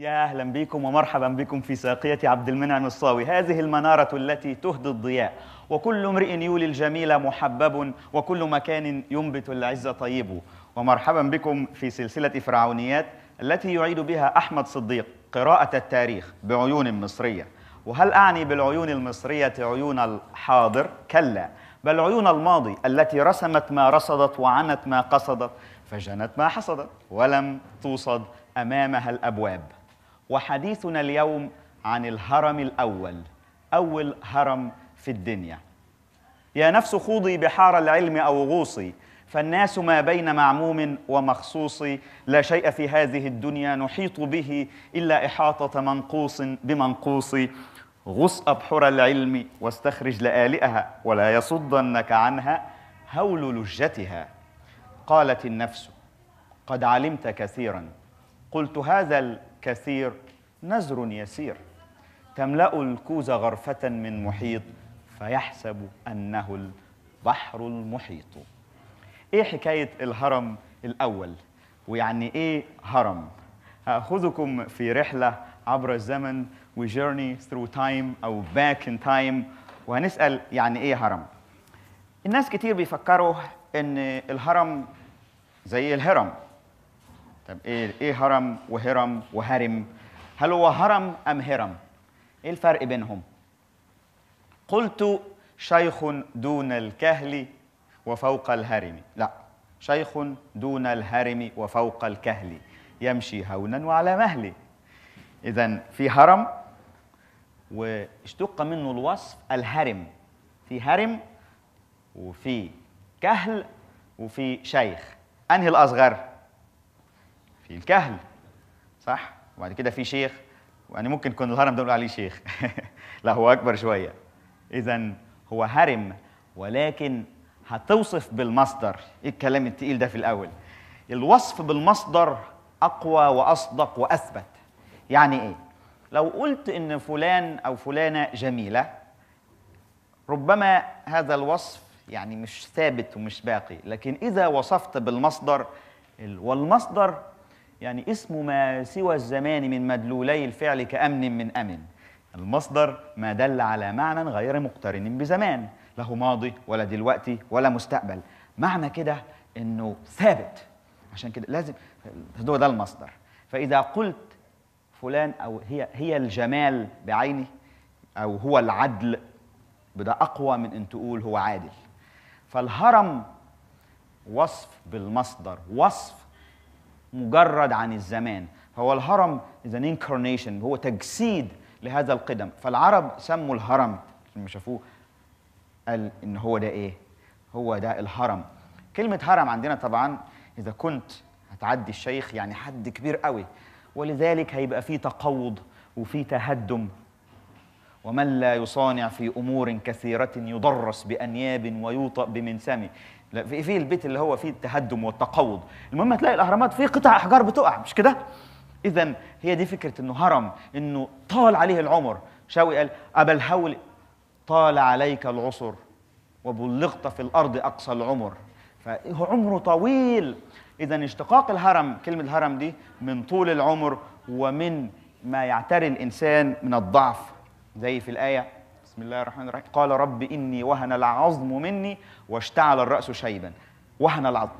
يا اهلا بكم ومرحبا بكم في ساقيه عبد المنعم الصاوي، هذه المناره التي تهدي الضياء، وكل امرئ يولي الجميل محبب وكل مكان ينبت العز طيب، ومرحبا بكم في سلسله فرعونيات التي يعيد بها احمد صديق قراءه التاريخ بعيون مصريه، وهل اعني بالعيون المصريه عيون الحاضر؟ كلا، بل عيون الماضي التي رسمت ما رصدت وعنت ما قصدت، فجنت ما حصدت ولم توصد امامها الابواب. وحديثنا اليوم عن الهرم الأول أول هرم في الدنيا يا نفس خوضي بحار العلم أو غوصي فالناس ما بين معموم ومخصوص لا شيء في هذه الدنيا نحيط به إلا إحاطة منقوص بمنقوص غص أبحر العلم واستخرج لآلئها ولا يصدنك عنها هول لجتها قالت النفس قد علمت كثيرا قلت هذا كثير نزر يسير تملأ الكوز غرفة من محيط فيحسب أنه البحر المحيط إيه حكاية الهرم الأول ويعني إيه هرم هاخذكم في رحلة عبر الزمن وجيرني ثرو تايم أو باك ان تايم وهنسأل يعني إيه هرم الناس كتير بيفكروا إن الهرم زي الهرم طب ايه ايه هرم وهرم وهرم هل هو هرم ام هرم ايه الفرق بينهم قلت شيخ دون الكهل وفوق الهرم لا شيخ دون الهرم وفوق الكهل يمشي هونا وعلى مهل. اذا في هرم واشتق منه الوصف الهرم في هرم وفي كهل وفي شيخ انهي الاصغر في الكهل صح وبعد كده في شيخ يعني ممكن يكون الهرم ده عليه شيخ لا هو اكبر شويه اذا هو هرم ولكن هتوصف بالمصدر ايه الكلام التقيل ده في الاول الوصف بالمصدر اقوى واصدق واثبت يعني ايه لو قلت ان فلان او فلانه جميله ربما هذا الوصف يعني مش ثابت ومش باقي لكن اذا وصفت بالمصدر والمصدر يعني اسم ما سوى الزمان من مدلولي الفعل كأمن من أمن المصدر ما دل على معنى غير مقترن بزمان له ماضي ولا دلوقتي ولا مستقبل معنى كده انه ثابت عشان كده لازم هو ده المصدر فاذا قلت فلان او هي هي الجمال بعينه او هو العدل بده اقوى من ان تقول هو عادل فالهرم وصف بالمصدر وصف مجرد عن الزمان فهو الهرم is an incarnation هو تجسيد لهذا القدم فالعرب سموا الهرم لما شافوه قال ان هو ده ايه هو ده الهرم كلمه هرم عندنا طبعا اذا كنت هتعدي الشيخ يعني حد كبير قوي ولذلك هيبقى فيه تقوض وفيه تهدم ومن لا يصانع في امور كثيره يضرس بانياب ويوطأ بمنسم لا في في البيت اللي هو فيه التهدم والتقوض المهم هتلاقي الاهرامات فيه قطع احجار بتقع مش كده اذا هي دي فكره انه هرم انه طال عليه العمر شاوي قال ابا الهول طال عليك العصر وبلغت في الارض اقصى العمر فهو عمره طويل اذا اشتقاق الهرم كلمه الهرم دي من طول العمر ومن ما يعتري الانسان من الضعف زي في الايه بسم الله الرحمن الرحيم قال رب إني وهن العظم مني واشتعل الرأس شيبا وهن العظم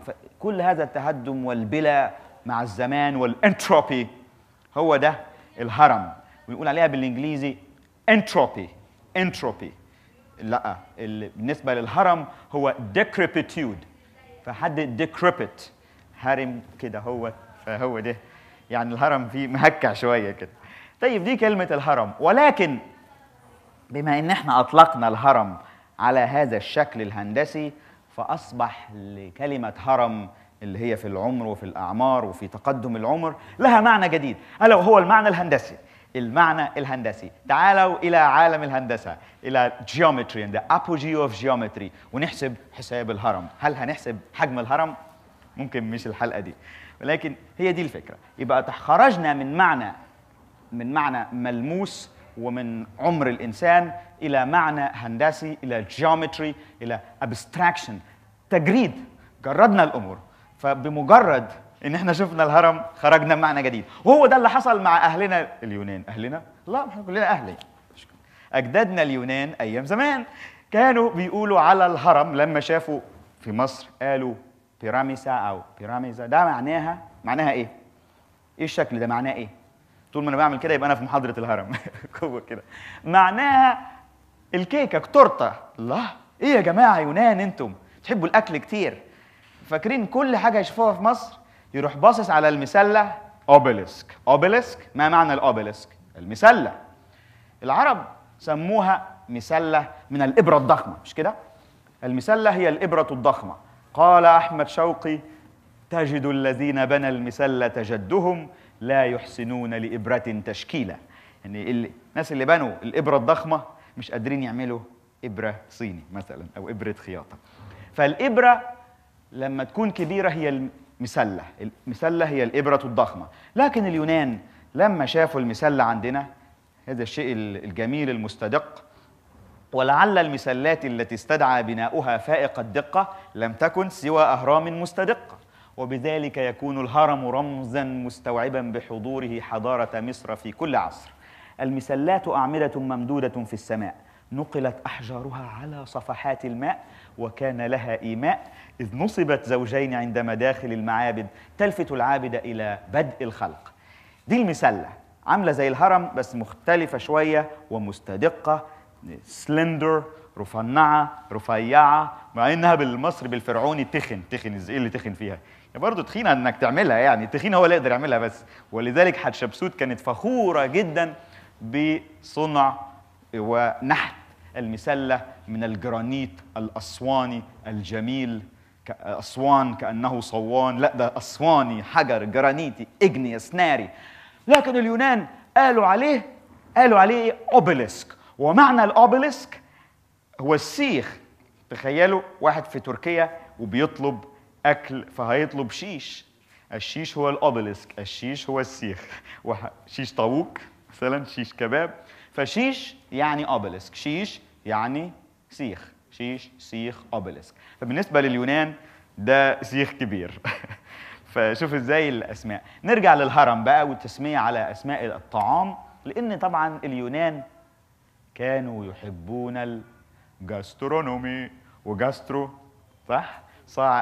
كل هذا التهدم والبلا مع الزمان والانتروبي هو ده الهرم ونقول عليها بالانجليزي انتروبي انتروبي لا بالنسبه للهرم هو ديكريبتيود فحد ديكريبت هرم كده هو فهو ده يعني الهرم فيه مهكع شويه كده طيب دي كلمه الهرم ولكن بما ان احنا اطلقنا الهرم على هذا الشكل الهندسي فاصبح لكلمه هرم اللي هي في العمر وفي الاعمار وفي تقدم العمر لها معنى جديد الا وهو المعنى الهندسي المعنى الهندسي تعالوا الى عالم الهندسه الى جيومتري ذا ابوجي اوف جيومتري ونحسب حساب الهرم هل هنحسب حجم الهرم ممكن مش الحلقه دي ولكن هي دي الفكره يبقى خرجنا من معنى من معنى ملموس ومن عمر الانسان الى معنى هندسي الى جيومتري الى ابستراكشن تجريد جردنا الامور فبمجرد ان احنا شفنا الهرم خرجنا بمعنى جديد وهو ده اللي حصل مع اهلنا اليونان اهلنا لا احنا كلنا اهلي اجدادنا اليونان ايام زمان كانوا بيقولوا على الهرم لما شافوا في مصر قالوا بيراميسا او بيراميزا ده معناها معناها ايه ايه الشكل ده معناه ايه طول ما انا بعمل كده يبقى انا في محاضره الهرم كده معناها الكيكه تورته الله ايه يا جماعه يونان انتم تحبوا الاكل كتير فاكرين كل حاجه يشوفوها في مصر يروح باصص على المسله اوبليسك اوبليسك ما معنى الاوبليسك المسله العرب سموها مسله من الابره الضخمه مش كده المسله هي الابره الضخمه قال احمد شوقي تجد الذين بنى المسله جدهم لا يحسنون لإبرة تشكيلا يعني الناس اللي بنوا الإبرة الضخمة مش قادرين يعملوا إبرة صيني مثلا أو إبرة خياطة فالإبرة لما تكون كبيرة هي المسلة المسلة هي الإبرة الضخمة لكن اليونان لما شافوا المسلة عندنا هذا الشيء الجميل المستدق ولعل المسلات التي استدعى بناؤها فائق الدقة لم تكن سوى أهرام مستدقة وبذلك يكون الهرم رمزا مستوعبا بحضوره حضارة مصر في كل عصر المسلات أعمدة ممدودة في السماء نقلت أحجارها على صفحات الماء وكان لها إيماء إذ نصبت زوجين عند مداخل المعابد تلفت العابد إلى بدء الخلق دي المسلة عاملة زي الهرم بس مختلفة شوية ومستدقة سلندر رفنعة رفيعة مع إنها بالمصري بالفرعوني تخن تخن إيه اللي تخن فيها برضه تخينه انك تعملها يعني التخين هو اللي يقدر يعملها بس ولذلك حتشبسوت كانت فخوره جدا بصنع ونحت المسله من الجرانيت الاسواني الجميل اسوان كانه صوان لا ده اسواني حجر جرانيتي اجنيس ناري لكن اليونان قالوا عليه قالوا عليه اوبليسك ومعنى الاوبليسك هو السيخ تخيلوا واحد في تركيا وبيطلب اكل فهيطلب شيش الشيش هو الأوبليسك الشيش هو السيخ شيش طاووق مثلا شيش كباب فشيش يعني أوبليسك شيش يعني سيخ شيش سيخ أوبليسك فبالنسبة لليونان ده سيخ كبير فشوف ازاي الاسماء نرجع للهرم بقى والتسميه على اسماء الطعام لان طبعا اليونان كانوا يحبون الجاسترونومي وجاسترو صح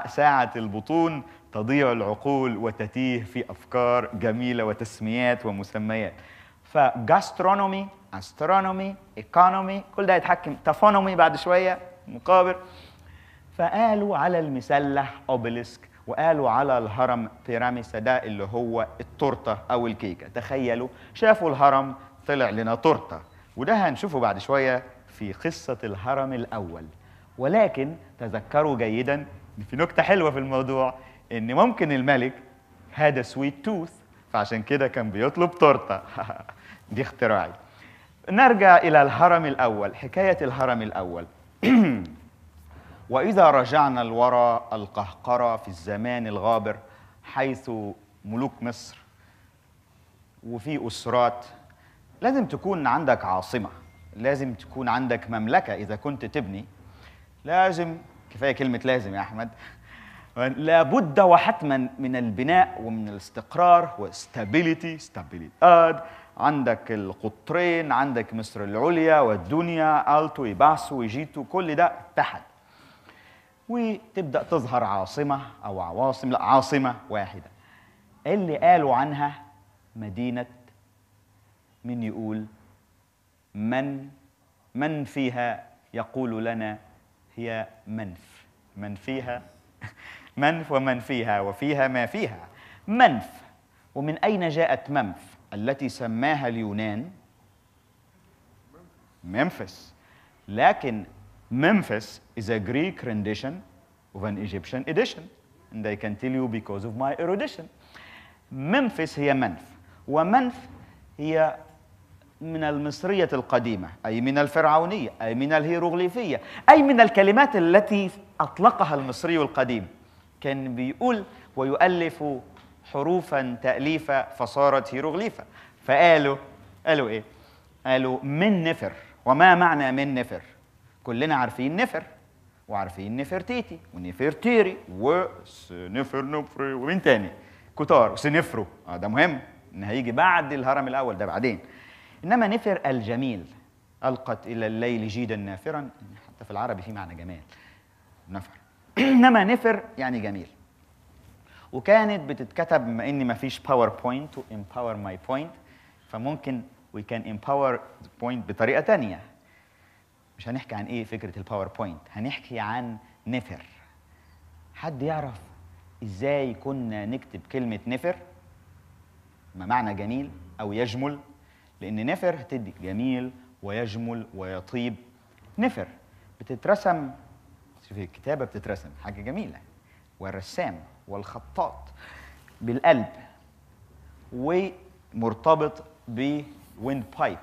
ساعة البطون تضيع العقول وتتيه في أفكار جميلة وتسميات ومسميات فجاسترونومي استرونومي ايكونومي كل ده يتحكم تفونومي بعد شوية مقابر فقالوا على المسلح اوبليسك وقالوا على الهرم بيراميسا ده اللي هو التورته او الكيكه تخيلوا شافوا الهرم طلع لنا تورته وده هنشوفه بعد شويه في قصه الهرم الاول ولكن تذكروا جيدا في نكته حلوه في الموضوع ان ممكن الملك هذا سويت توث فعشان كده كان بيطلب تورته دي اختراعي نرجع الى الهرم الاول حكايه الهرم الاول واذا رجعنا الورى القهقره في الزمان الغابر حيث ملوك مصر وفي اسرات لازم تكون عندك عاصمه لازم تكون عندك مملكه اذا كنت تبني لازم كفايه كلمه لازم يا احمد لابد وحتما من البناء ومن الاستقرار وستابيليتي استابيليتاد عندك القطرين عندك مصر العليا والدنيا التو يباسو ويجيتو كل ده اتحد وتبدا تظهر عاصمه او عواصم لا عاصمه واحده اللي قالوا عنها مدينه من يقول من من فيها يقول لنا هي منف من فيها منف ومن فيها وفيها ما فيها منف ومن أين جاءت منف التي سماها اليونان منفس لكن منفس is a Greek rendition of an Egyptian edition and I can tell you because of my erudition منفس هي منف ومنف هي من المصرية القديمة أي من الفرعونية أي من الهيروغليفية أي من الكلمات التي أطلقها المصري القديم كان بيقول ويؤلف حروفا تأليفا فصارت هيروغليفة فقالوا قالوا إيه؟ قالوا من نفر وما معنى من نفر؟ كلنا عارفين نفر وعارفين نفرتيتي ونفرتيري وسنفر نفري ومين تاني؟ كتار وسنفرو آه ده مهم ان هيجي بعد الهرم الاول ده بعدين إنما نفر الجميل ألقت إلى الليل جيدا نافرا حتى في العربي في معنى جمال نفر إنما نفر يعني جميل وكانت بتتكتب بما إن مفيش باوربوينت تو امباور ماي بوينت فممكن وي كان امباور بوينت بطريقة تانية مش هنحكي عن إيه فكرة الباوربوينت هنحكي عن نفر حد يعرف إزاي كنا نكتب كلمة نفر ما معنى جميل أو يجمل لأن نفر هتدي جميل ويجمل ويطيب نفر بتترسم في الكتابة بتترسم حاجة جميلة والرسام والخطاط بالقلب ومرتبط بويند بايب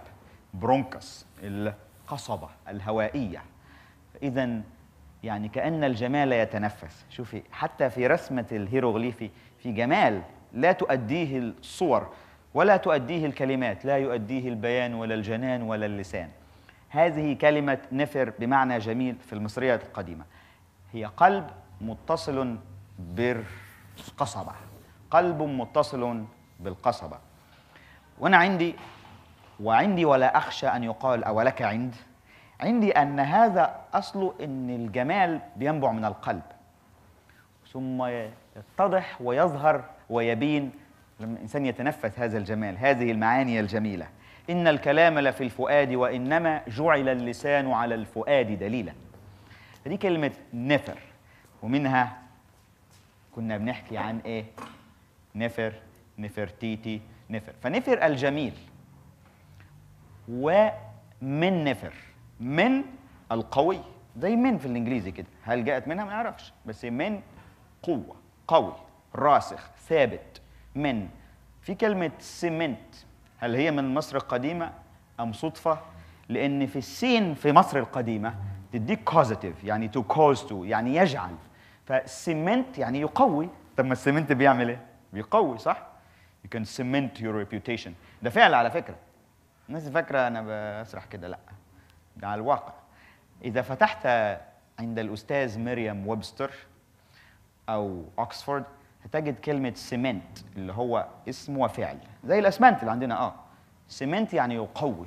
برونكس القصبة الهوائية إذا يعني كأن الجمال يتنفس شوفي حتى في رسمة الهيروغليفي في جمال لا تؤديه الصور ولا تؤديه الكلمات لا يؤديه البيان ولا الجنان ولا اللسان هذه كلمة نفر بمعنى جميل في المصرية القديمة هي قلب متصل بالقصبة قلب متصل بالقصبة وأنا عندي وعندي ولا أخشى أن يقال أو لك عند عندي أن هذا أصل أن الجمال بينبع من القلب ثم يتضح ويظهر ويبين لما الإنسان يتنفس هذا الجمال هذه المعاني الجميلة إن الكلام لفي الفؤاد وإنما جعل اللسان على الفؤاد دليلا فدي كلمة نفر ومنها كنا بنحكي عن إيه نفر نفرتيتي نفر فنفر الجميل ومن نفر من القوي زي من في الانجليزي كده هل جاءت منها ما نعرفش بس من قوه قوي راسخ ثابت من في كلمة سمنت هل هي من مصر القديمة أم صدفة؟ لأن في السين في مصر القديمة تديك كوزيتيف يعني تو كوز تو يعني يجعل فسيمنت يعني يقوي طب ما السمنت بيعمل ايه؟ بيقوي صح؟ You can cement your reputation ده فعل على فكرة الناس فاكرة أنا بسرح كده لأ ده على الواقع إذا فتحت عند الأستاذ مريم ويبستر أو أوكسفورد هتجد كلمه سمنت اللي هو اسم وفعل زي الاسمنت اللي عندنا اه سمنت يعني يقوي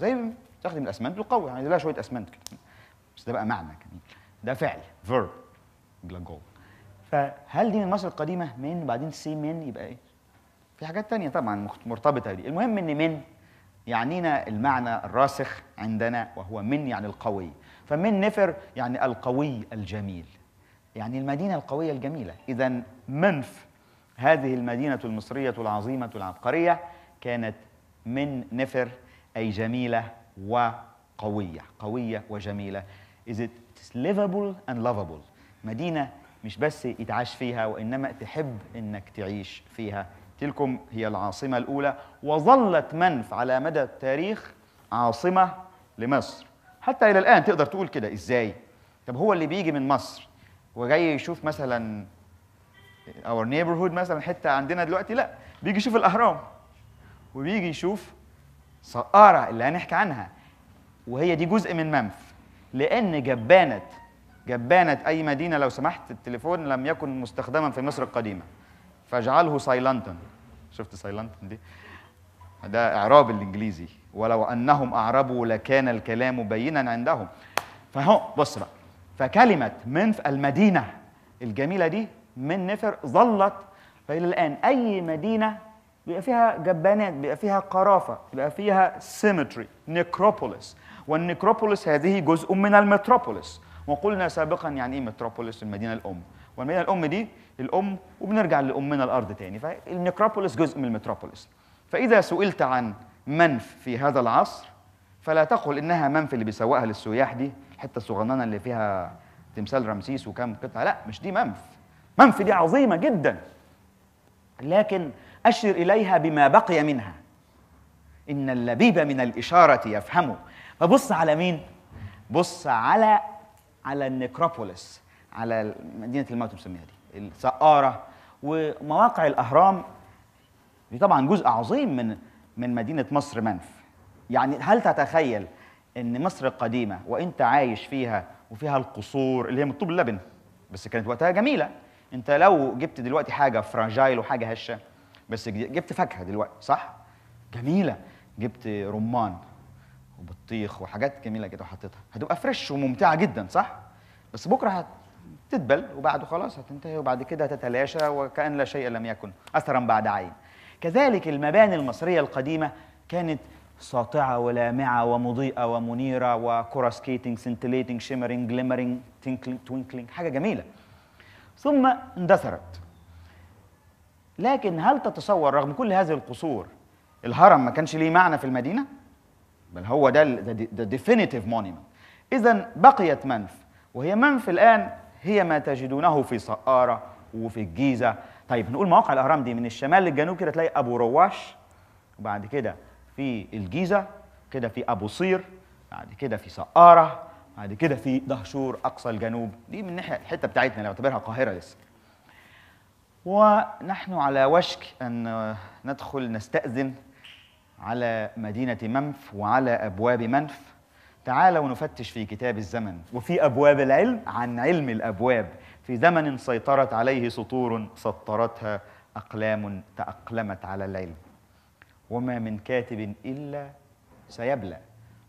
زي تستخدم الاسمنت يقوي يعني لها شويه اسمنت كده بس ده بقى معنى ده فعل فيرب جلاجول فهل دي من مصر القديمه من بعدين سي من يبقى ايه في حاجات تانية طبعا مرتبطه دي المهم ان من يعنينا المعنى الراسخ عندنا وهو من يعني القوي فمن نفر يعني القوي الجميل يعني المدينه القويه الجميله اذا منف هذه المدينة المصرية العظيمة العبقرية كانت من نفر أي جميلة وقوية قوية وجميلة is it livable and lovable مدينة مش بس يتعاش فيها وإنما تحب إنك تعيش فيها تلكم هي العاصمة الأولى وظلت منف على مدى التاريخ عاصمة لمصر حتى إلى الآن تقدر تقول كده إزاي طب هو اللي بيجي من مصر وجاي يشوف مثلا اور نيبرهود مثلا حته عندنا دلوقتي لا بيجي يشوف الاهرام وبيجي يشوف سقاره اللي هنحكي عنها وهي دي جزء من منف لان جبانه جبانه اي مدينه لو سمحت التليفون لم يكن مستخدما في مصر القديمه فاجعله سايلنتا شفت سايلنتا دي ده اعراب الانجليزي ولو انهم اعربوا لكان الكلام بينا عندهم فهو بص بقى فكلمه منف المدينه الجميله دي من نفر ظلت فإلى الآن أي مدينة بيبقى فيها جبانات بيبقى فيها قرافة بيبقى فيها سيمتري نيكروبوليس والنيكروبوليس هذه جزء من المتروبوليس وقلنا سابقا يعني ايه متروبوليس المدينه الام والمدينه الام دي الام وبنرجع لامنا الارض تاني فالنيكروبوليس جزء من المتروبوليس فاذا سئلت عن منف في هذا العصر فلا تقل انها منف اللي بيسوقها للسياح دي الحته الصغننه اللي فيها تمثال رمسيس وكام قطعه لا مش دي منف منفي دي عظيمة جدا لكن أشر إليها بما بقي منها إن اللبيب من الإشارة يفهمه فبص على مين؟ بص على على النكروبوليس على مدينة الموت بنسميها دي السقارة ومواقع الأهرام دي طبعا جزء عظيم من من مدينة مصر منف يعني هل تتخيل ان مصر القديمه وانت عايش فيها وفيها القصور اللي هي من طوب اللبن بس كانت وقتها جميله انت لو جبت دلوقتي حاجه فراجايل وحاجه هشه بس جبت فاكهه دلوقتي صح جميله جبت رمان وبطيخ وحاجات جميله كده وحطيتها هتبقى فريش وممتعه جدا صح بس بكره هتتبل وبعده خلاص هتنتهي وبعد كده هتتلاشى وكأن لا شيء لم يكن أثرا بعد عين كذلك المباني المصرية القديمة كانت ساطعة ولامعة ومضيئة ومنيرة وكرة سكيتنج سنتليتنج شيمرنج جليمرنج تينكلينج توينكلينج حاجة جميلة ثم اندثرت لكن هل تتصور رغم كل هذه القصور الهرم ما كانش ليه معنى في المدينه بل هو ده ذا definitive monument اذا بقيت منف وهي منف الان هي ما تجدونه في سقاره وفي الجيزه طيب نقول مواقع الاهرام دي من الشمال للجنوب كده تلاقي ابو رواش وبعد كده في الجيزه كده في ابو صير بعد كده في سقاره بعد كده في دهشور اقصى الجنوب دي من ناحيه الحته بتاعتنا نعتبرها قاهره لسه ونحن على وشك ان ندخل نستاذن على مدينه منف وعلى ابواب منف تعالوا نفتش في كتاب الزمن وفي ابواب العلم عن علم الابواب في زمن سيطرت عليه سطور سطرتها اقلام تاقلمت على العلم وما من كاتب الا سيبلى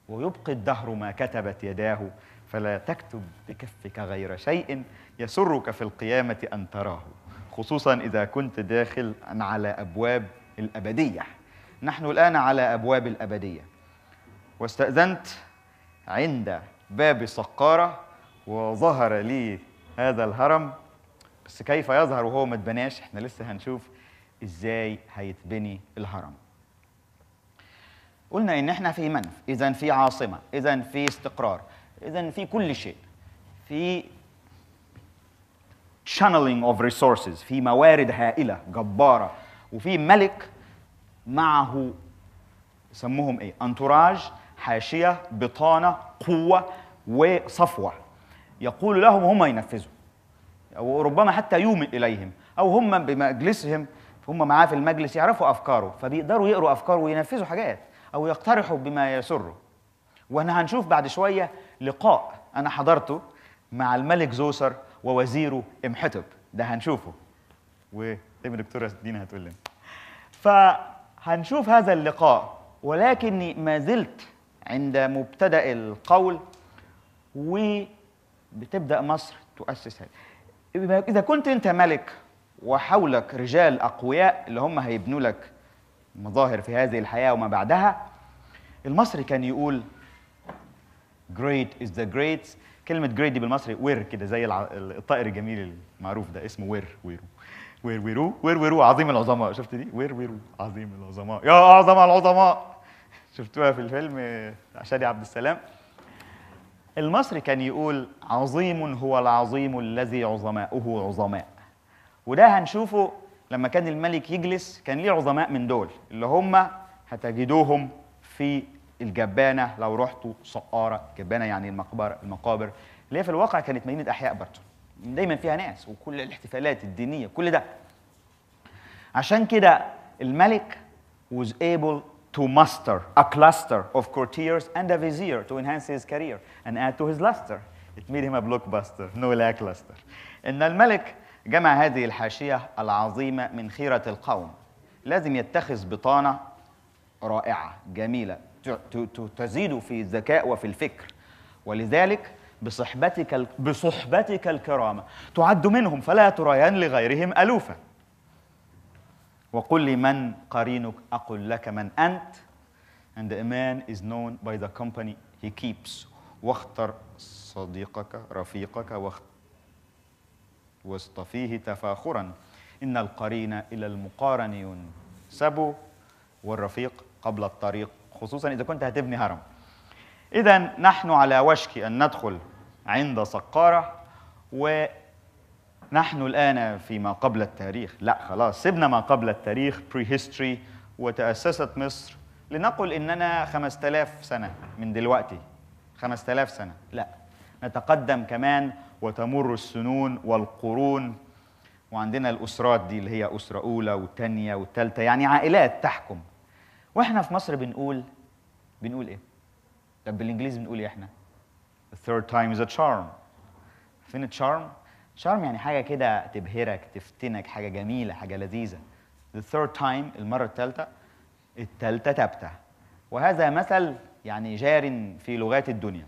ويبقي الدهر ما كتبت يداه فلا تكتب بكفك غير شيء يسرك في القيامة أن تراه خصوصا إذا كنت داخل على أبواب الأبدية نحن الآن على أبواب الأبدية واستأذنت عند باب سقارة وظهر لي هذا الهرم بس كيف يظهر وهو ما اتبناش احنا لسه هنشوف ازاي هيتبني الهرم قلنا ان احنا في منف اذا في عاصمه اذا في استقرار اذا في كل شيء في channeling of resources في موارد هائله جباره وفي ملك معه سموهم ايه انتوراج حاشيه بطانه قوه وصفوه يقول لهم هم ينفذوا وربما حتى يومئ اليهم او هم بمجلسهم هم معاه في المجلس يعرفوا افكاره فبيقدروا يقروا افكاره وينفذوا حاجات أو يقترحوا بما يسره وأنا هنشوف بعد شوية لقاء أنا حضرته مع الملك زوسر ووزيره امحتب ده هنشوفه وتم دكتورة دينا هتقول لنا فهنشوف هذا اللقاء ولكني ما زلت عند مبتدا القول وبتبدا مصر تؤسس اذا كنت انت ملك وحولك رجال اقوياء اللي هم هيبنوا لك مظاهر في هذه الحياة وما بعدها المصري كان يقول great is the great كلمة great دي بالمصري وير كده زي الطائر الجميل المعروف ده اسمه وير ويرو وير ويرو وير ويرو عظيم العظماء شفت دي وير ويرو عظيم العظماء يا أعظم العظماء شفتوها في الفيلم شادي عبد السلام المصري كان يقول عظيم هو العظيم الذي عظماؤه عظماء وده هنشوفه لما كان الملك يجلس كان ليه عظماء من دول اللي هم هتجدوهم في الجبانه لو رحتوا سقاره جبانه يعني المقبره المقابر اللي هي في الواقع كانت مدينه احياء برتون دايما فيها ناس وكل الاحتفالات الدينيه كل ده عشان كده الملك was able to muster a cluster of courtiers and a vizier to enhance his career and add to his luster. It made him a blockbuster, no lackluster. إن الملك جمع هذه الحاشية العظيمة من خيرة القوم لازم يتخذ بطانة رائعة جميلة تزيد في الذكاء وفي الفكر ولذلك بصحبتك بصحبتك الكرامة تعد منهم فلا تريان لغيرهم ألوفا وقل لي من قرينك أقل لك من أنت and a man is known by the company he keeps واختر صديقك رفيقك واختر وسط فيه تفاخرا إن القرين إلى المقارن ينسب والرفيق قبل الطريق خصوصا إذا كنت هتبني هرم إذا نحن على وشك أن ندخل عند سقارة ونحن الآن فيما قبل التاريخ لا خلاص سيبنا ما قبل التاريخ prehistory وتأسست مصر لنقل إننا 5000 سنة من دلوقتي 5000 سنة لا نتقدم كمان وتمر السنون والقرون وعندنا الأسرات دي اللي هي أسرة أولى وثانية وثالثة يعني عائلات تحكم واحنا في مصر بنقول بنقول ايه؟ طب بالانجليزي بنقول ايه احنا؟ The third time is a charm. فين الشارم؟ شارم يعني حاجة كده تبهرك تفتنك حاجة جميلة حاجة لذيذة. The third time المرة الثالثة الثالثة تبتة. وهذا مثل يعني جار في لغات الدنيا.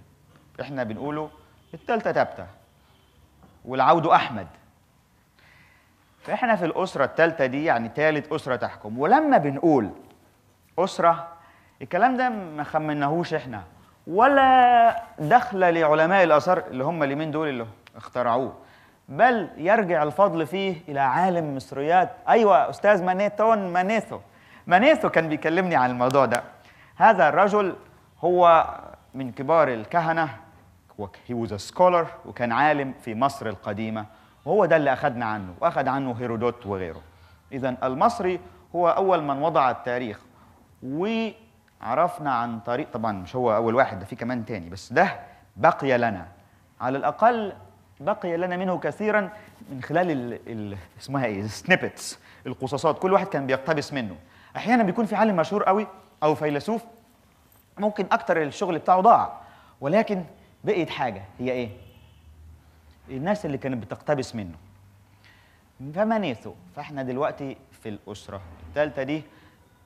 احنا بنقوله الثالثة تبتة والعود احمد فاحنا في الاسره الثالثه دي يعني ثالث اسره تحكم ولما بنقول اسره الكلام ده ما خمناهوش احنا ولا دخل لعلماء الاثار اللي هم اليمين دول اللي اخترعوه بل يرجع الفضل فيه الى عالم مصريات ايوه استاذ مانيتون مانيثو مانيثو كان بيكلمني عن الموضوع ده هذا الرجل هو من كبار الكهنه he was a scholar وكان عالم في مصر القديمة وهو ده اللي أخذنا عنه وأخذ عنه هيرودوت وغيره إذا المصري هو أول من وضع التاريخ وعرفنا عن طريق طبعا مش هو أول واحد ده في كمان تاني بس ده بقي لنا على الأقل بقي لنا منه كثيرا من خلال ال ال اسمها ايه السنيبتس القصصات كل واحد كان بيقتبس منه احيانا بيكون في عالم مشهور قوي او فيلسوف ممكن اكتر الشغل بتاعه ضاع ولكن بقيت حاجه هي ايه الناس اللي كانت بتقتبس منه فمنيثو فاحنا دلوقتي في الاسره الثالثه دي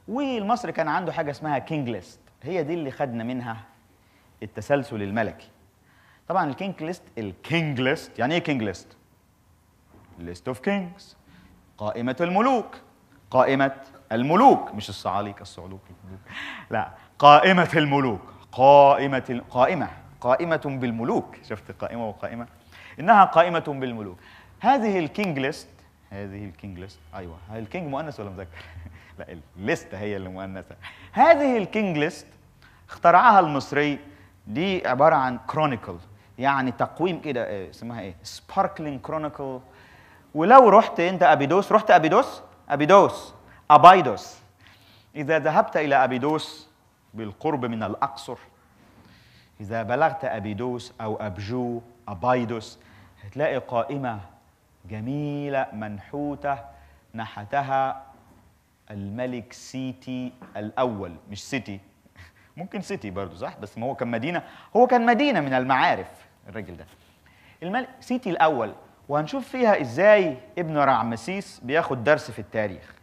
والمصري كان عنده حاجه اسمها كينج ليست هي دي اللي خدنا منها التسلسل الملكي طبعا الكينج ليست الكينج ليست يعني ايه كينج ليست ليست اوف كينجز قائمه الملوك قائمه الملوك مش الصعاليك الصعلوك لا قائمه الملوك قائمه قائمه قائمة بالملوك شفت قائمة وقائمة إنها قائمة بالملوك هذه الكينج ليست هذه الكينج ليست أيوة هل الكينج مؤنث ولا مذكر؟ لا الليست هي اللي مؤنثة هذه الكينج ليست اخترعها المصري دي عبارة عن كرونيكل يعني تقويم كده آه، اسمها ايه؟ سباركلينج كرونيكل ولو رحت انت ابيدوس رحت ابيدوس؟ ابيدوس ابايدوس إذا ذهبت إلى أبيدوس بالقرب من الأقصر إذا بلغت أبيدوس أو أبجو أبايدوس هتلاقي قائمة جميلة منحوتة نحتها الملك سيتي الأول مش سيتي ممكن سيتي برضه صح بس ما هو كان مدينة هو كان مدينة من المعارف الراجل ده الملك سيتي الأول وهنشوف فيها إزاي ابن رعمسيس بياخد درس في التاريخ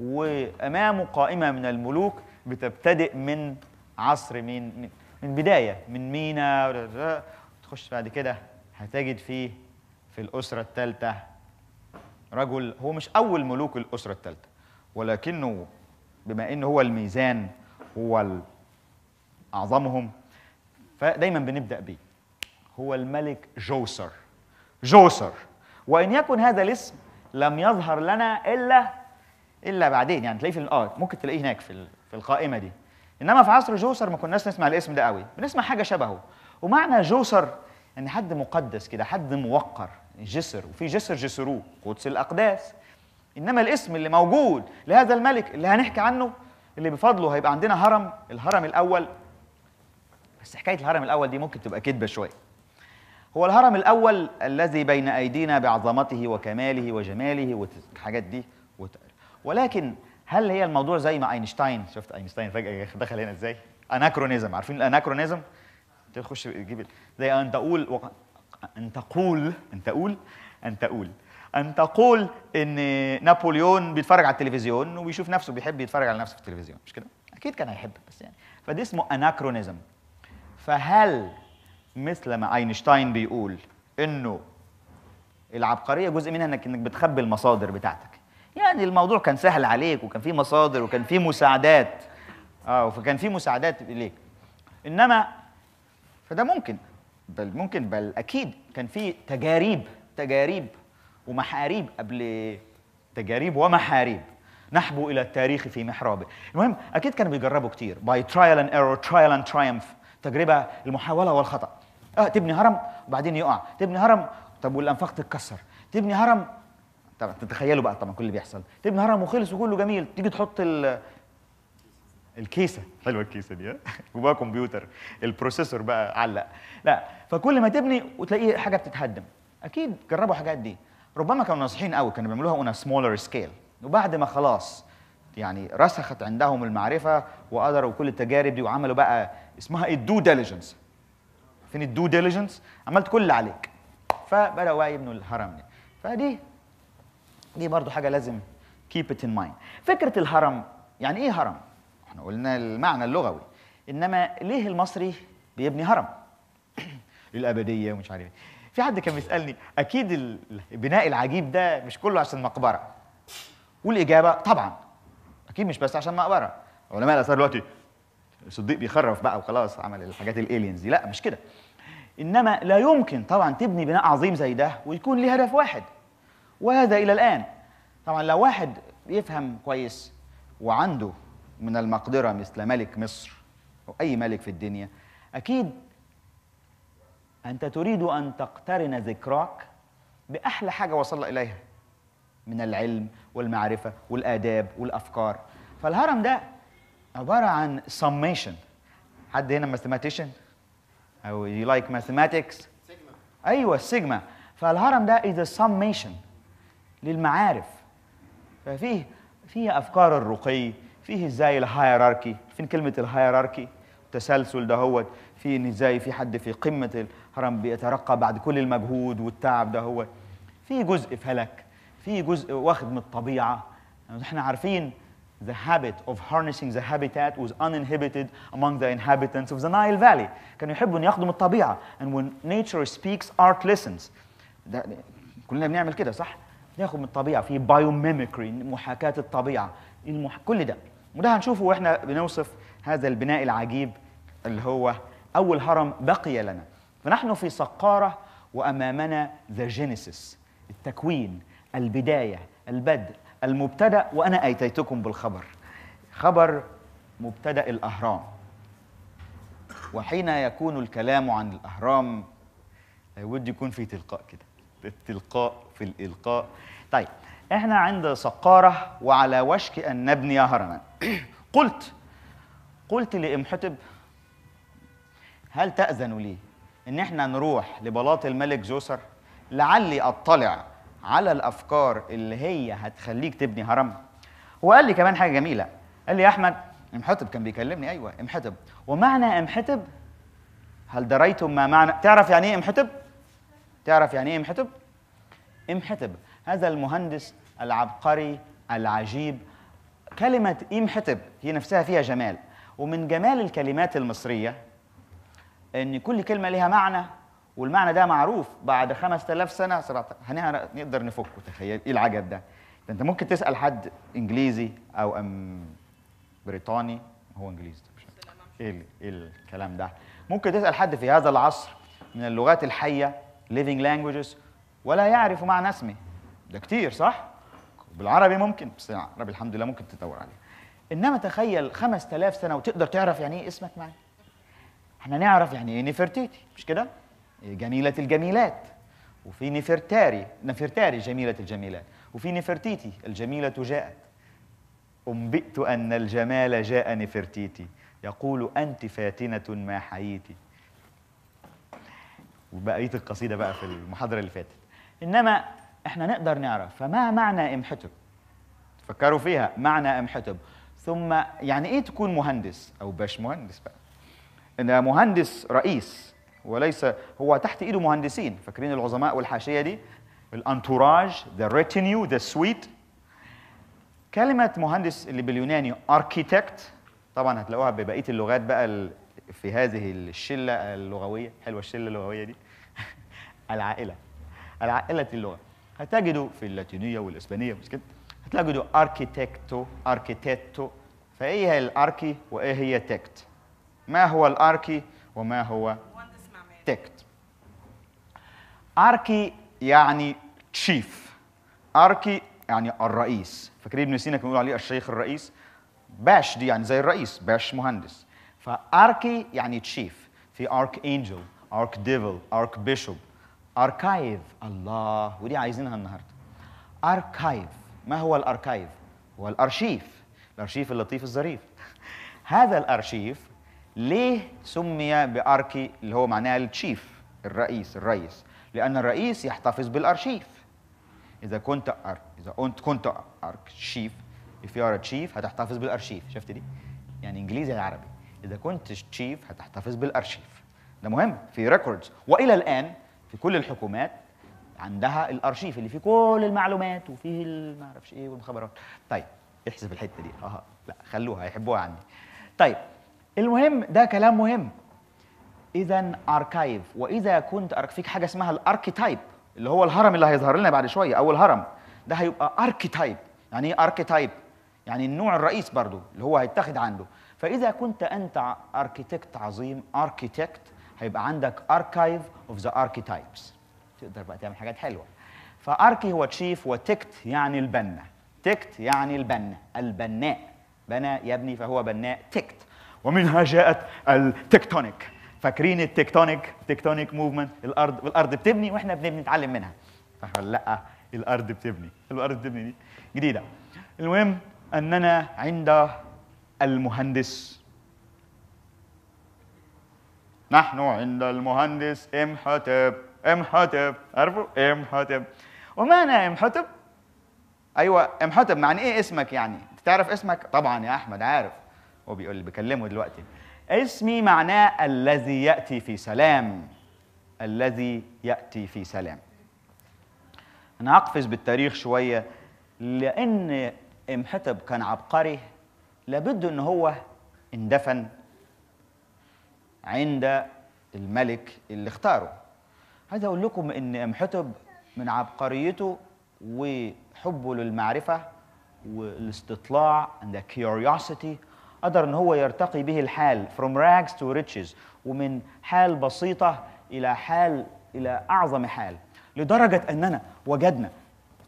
وأمامه قائمة من الملوك بتبتدئ من عصر مين, مين من بدايه من مينا تخش بعد كده هتجد فيه في الأسرة الثالثة رجل هو مش أول ملوك الأسرة الثالثة ولكنه بما أنه هو الميزان هو أعظمهم فدايما بنبدأ بيه هو الملك جوسر جوسر وإن يكن هذا الاسم لم يظهر لنا إلا إلا بعدين يعني تلاقيه في اه ممكن تلاقيه هناك في القائمة دي انما في عصر جوسر ما كناش نسمع الاسم ده قوي بنسمع حاجه شبهه ومعنى جوسر ان حد مقدس كده حد موقر جسر وفي جسر جسروه قدس الاقداس انما الاسم اللي موجود لهذا الملك اللي هنحكي عنه اللي بفضله هيبقى عندنا هرم الهرم الاول بس حكايه الهرم الاول دي ممكن تبقى كدبه شويه هو الهرم الاول الذي بين ايدينا بعظمته وكماله وجماله والحاجات دي ولكن هل هي الموضوع زي ما اينشتاين شفت اينشتاين فجاه دخل هنا ازاي اناكرونيزم عارفين الاناكرونيزم تخش تجيب زي ان تقول وق... ان تقول ان تقول ان تقول ان تقول ان نابليون بيتفرج على التلفزيون وبيشوف نفسه بيحب يتفرج على نفسه في التلفزيون مش كده اكيد كان هيحب بس يعني فده اسمه اناكرونيزم فهل مثل ما اينشتاين بيقول انه العبقريه جزء منها انك انك بتخبي المصادر بتاعتك يعني الموضوع كان سهل عليك وكان في مصادر وكان في مساعدات اه فكان في مساعدات ليك انما فده ممكن بل ممكن بل اكيد كان في تجارب تجارب ومحاريب قبل تجارب ومحاريب نحبو الى التاريخ في محرابه المهم اكيد كانوا بيجربوا كتير باي ترايل اند ايرور ترايل اند ترايمف تجربه المحاوله والخطا اه تبني هرم وبعدين يقع تبني هرم طب والانفاق تتكسر تبني هرم طبعا تتخيلوا بقى طبعا كل اللي بيحصل تبني هرم وخلص وكله جميل تيجي تحط ال الكيسه حلوه الكيسه دي جواها كمبيوتر البروسيسور بقى علق لا فكل ما تبني وتلاقيه حاجه بتتهدم اكيد جربوا حاجات دي ربما كانوا ناصحين قوي كانوا بيعملوها اون سمولر سكيل وبعد ما خلاص يعني رسخت عندهم المعرفه وقدروا كل التجارب دي وعملوا بقى اسمها الدو ديليجنس فين الدو ديليجنس عملت كل اللي عليك فبداوا بقى يبنوا الهرم دي فدي دي برضو حاجه لازم keep it in mind فكره الهرم يعني ايه هرم احنا قلنا المعنى اللغوي انما ليه المصري بيبني هرم للابديه ومش عارف إيه. في حد كان بيسالني اكيد البناء العجيب ده مش كله عشان مقبره والاجابه طبعا اكيد مش بس عشان مقبره علماء الاثار دلوقتي صديق بيخرف بقى وخلاص عمل الحاجات الالينز دي لا مش كده انما لا يمكن طبعا تبني بناء عظيم زي ده ويكون ليه هدف واحد وهذا إلى الآن طبعا لو واحد يفهم كويس وعنده من المقدرة مثل ملك مصر أو أي ملك في الدنيا أكيد أنت تريد أن تقترن ذكراك بأحلى حاجة وصل إليها من العلم والمعرفة والآداب والأفكار فالهرم ده عبارة عن summation حد هنا ماثيماتيشن أو يو لايك ماثيماتكس أيوه السيجما فالهرم ده از summation للمعارف ففيه فيه افكار الرقي فيه ازاي الهيراركي فين كلمه الهيراركي التسلسل دهوت في ان ازاي في حد في قمه الهرم بيترقى بعد كل المجهود والتعب دهوت في جزء فلك في جزء واخد من الطبيعه يعني احنا عارفين the habit of harnessing the habitat was uninhibited among the inhabitants of the Nile Valley. كانوا يحبوا ان يخدموا الطبيعه and when nature speaks art listens. ده كلنا بنعمل كده صح؟ ياخد من الطبيعه في بايوميميكري محاكاه الطبيعه المح... كل ده وده هنشوفه واحنا بنوصف هذا البناء العجيب اللي هو اول هرم بقي لنا فنحن في سقاره وامامنا ذا جينيسيس التكوين البدايه البدء المبتدا وانا اتيتكم بالخبر خبر مبتدا الاهرام وحين يكون الكلام عن الاهرام لا يود يكون في تلقاء كده التلقاء في الإلقاء طيب احنا عند سقارة وعلى وشك أن نبني هرما قلت قلت لإمحتب هل تأذن لي إن احنا نروح لبلاط الملك جوسر لعلي أطلع على الأفكار اللي هي هتخليك تبني هرم وقال لي كمان حاجة جميلة قال لي يا أحمد امحتب كان بيكلمني أيوة امحتب ومعنى امحتب هل دريتم ما معنى تعرف يعني إيه امحتب؟ تعرف يعني ايه محتب؟ امحتب هذا المهندس العبقري العجيب كلمة حتب هي نفسها فيها جمال ومن جمال الكلمات المصرية ان كل كلمة لها معنى والمعنى ده معروف بعد 5000 سنة هنقدر نفكه تخيل ايه العجب ده ده انت ممكن تسأل حد انجليزي او أم بريطاني هو انجليزي ده مش إيه, ايه الكلام ده ممكن تسأل حد في هذا العصر من اللغات الحية living languages ولا يعرف معنى اسمه ده كتير صح؟ بالعربي ممكن بس العربي الحمد لله ممكن تتطور عليه انما تخيل 5000 سنه وتقدر تعرف يعني ايه اسمك معي احنا نعرف يعني ايه نفرتيتي مش كده؟ إيه جميله الجميلات وفي نفرتاري نفرتاري جميله الجميلات وفي نفرتيتي الجميله جاءت أنبئت أن الجمال جاء نفرتيتي يقول أنت فاتنة ما حييتي وبقيه القصيده بقى في المحاضره اللي فاتت انما احنا نقدر نعرف فما معنى امحتب فكروا فيها معنى امحتب ثم يعني ايه تكون مهندس او باش مهندس بقى ان مهندس رئيس وليس هو تحت ايده مهندسين فاكرين العظماء والحاشيه دي الانتوراج ذا ريتينيو ذا سويت كلمه مهندس اللي باليوناني اركيتكت طبعا هتلاقوها ببقيه اللغات بقى في هذه الشله اللغويه حلوه الشله اللغويه دي العائلة العائلة اللغة هتجدوا في اللاتينية والإسبانية مش كده هتجدوا أركيتكتو أركيتكتو فإيه هي الأركي وإيه هي تكت ما هو الأركي وما هو تكت أركي يعني تشيف أركي يعني الرئيس فاكرين ابن سينا كان بيقول عليه الشيخ الرئيس باش دي يعني زي الرئيس باش مهندس فاركي يعني تشيف في ارك انجل ارك ديفل ارك بيشوب اركايف الله ودي عايزينها النهارده اركايف ما هو الاركايف هو الارشيف الارشيف اللطيف الظريف هذا الارشيف ليه سمي باركي اللي هو معناه التشيف الرئيس الرئيس لان الرئيس يحتفظ بالارشيف اذا كنت أر... اذا كنت كنت ارشيف if you are a chief هتحتفظ بالارشيف شفت دي يعني انجليزي يا عربي اذا كنت تشيف هتحتفظ بالارشيف ده مهم في ريكوردز والى الان في كل الحكومات عندها الارشيف اللي فيه كل المعلومات وفيه ما اعرفش ايه والمخابرات طيب احسب الحته دي اه لا خلوها يحبوها عني طيب المهم ده كلام مهم اذا اركايف واذا كنت فيك حاجه اسمها الاركيتايب اللي هو الهرم اللي هيظهر لنا بعد شويه او الهرم ده هيبقى اركيتايب يعني ايه اركيتايب يعني النوع الرئيس برضو اللي هو هيتاخد عنده فاذا كنت انت اركيتكت عظيم اركيتكت هيبقى عندك اركايف اوف ذا اركيتايبس تقدر بقى تعمل حاجات حلوه فاركي هو تشيف وتكت يعني البنا تكت يعني البنا البناء بنى يبني فهو بناء تكت ومنها جاءت التكتونيك فاكرين التكتونيك تكتونيك موفمنت الارض والارض بتبني واحنا بنبني نتعلم منها صح ولا لا الارض بتبني الارض بتبني دي جديده المهم اننا عند المهندس نحن عند المهندس ام حتب ام حتب عارفه انا ومعنى حتب ايوه ام حتب معنى ايه اسمك يعني انت تعرف اسمك طبعا يا احمد عارف هو بيقول بيكلمه دلوقتي اسمي معناه الذي ياتي في سلام الذي ياتي في سلام انا هقفز بالتاريخ شويه لان ام حتب كان عبقري لابد ان هو اندفن عند الملك اللي اختاره عايز اقول لكم ان امحتب من عبقريته وحبه للمعرفه والاستطلاع and the curiosity قدر ان هو يرتقي به الحال from rags to riches ومن حال بسيطه الى حال الى اعظم حال لدرجه اننا وجدنا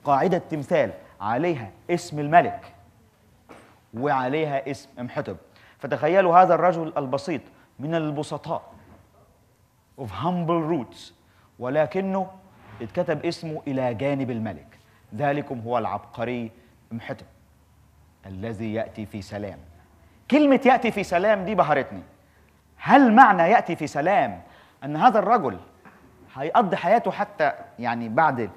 قاعده تمثال عليها اسم الملك وعليها اسم امحتب فتخيلوا هذا الرجل البسيط من البسطاء of humble roots ولكنه اتكتب اسمه إلى جانب الملك ذلكم هو العبقري محتم الذي يأتي في سلام كلمة يأتي في سلام دي بهرتني هل معنى يأتي في سلام أن هذا الرجل هيقضي حياته حتى يعني بعد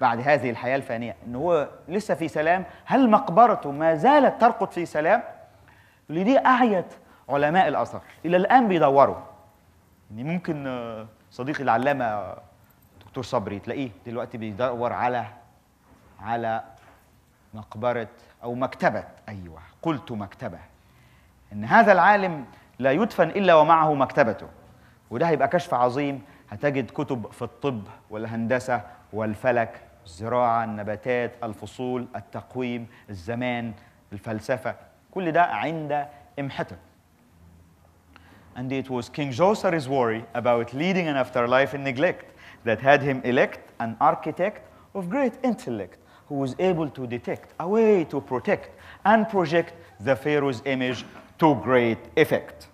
بعد هذه الحياة الفانية أنه هو لسه في سلام هل مقبرته ما زالت ترقد في سلام؟ لدي أعيت علماء الاثر الى الان بيدوروا يعني ممكن آه، صديقي العلامه دكتور صبري تلاقيه دلوقتي بيدور على على مقبره او مكتبه ايوه قلت مكتبه ان هذا العالم لا يدفن الا ومعه مكتبته وده هيبقى كشف عظيم هتجد كتب في الطب والهندسه والفلك الزراعه النباتات الفصول التقويم الزمان الفلسفه كل ده عند امحتك and it was King Josari's worry about leading an afterlife in neglect that had him elect an architect of great intellect who was able to detect a way to protect and project the Pharaoh's image to great effect.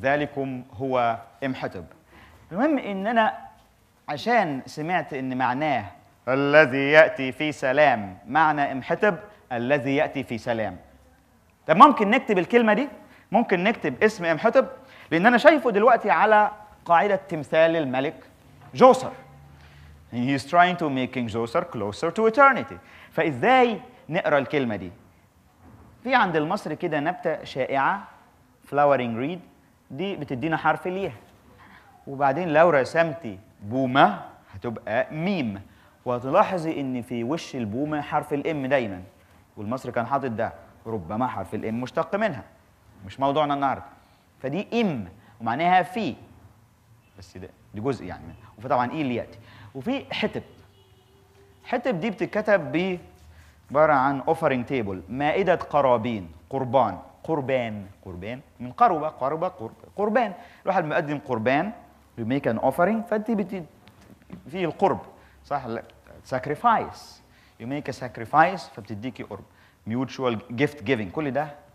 ذلكم هو امحتب. المهم ان انا عشان سمعت ان معناه الذي ياتي في سلام معنى امحتب الذي ياتي في سلام. طب ممكن نكتب الكلمه دي؟ ممكن نكتب اسم امحتب لان انا شايفه دلوقتي على قاعده تمثال الملك جوسر He is trying to making Joser closer to eternity. فازاي نقرا الكلمه دي؟ في عند المصري كده نبته شائعه flowering reed دي بتدينا حرف ليها. وبعدين لو رسمتي بومه هتبقى ميم وهتلاحظي ان في وش البومه حرف الام دايما والمصري كان حاطط ده ربما حرف الام مشتق منها. مش موضوعنا النهارده فدي ام ومعناها في بس ده دي جزء يعني منها وطبعا ايه اللي ياتي وفي حتب حتب دي بتتكتب ب عباره عن اوفرنج تيبل مائده قرابين قربان قربان قربان من قربة قربة قرب قربان الواحد مقدم قربان بيميك ان اوفرنج فانت في القرب صح لا ساكريفايس يو ميك ساكريفايس فبتديكي قرب ميوتشوال جيفت جيفنج كل ده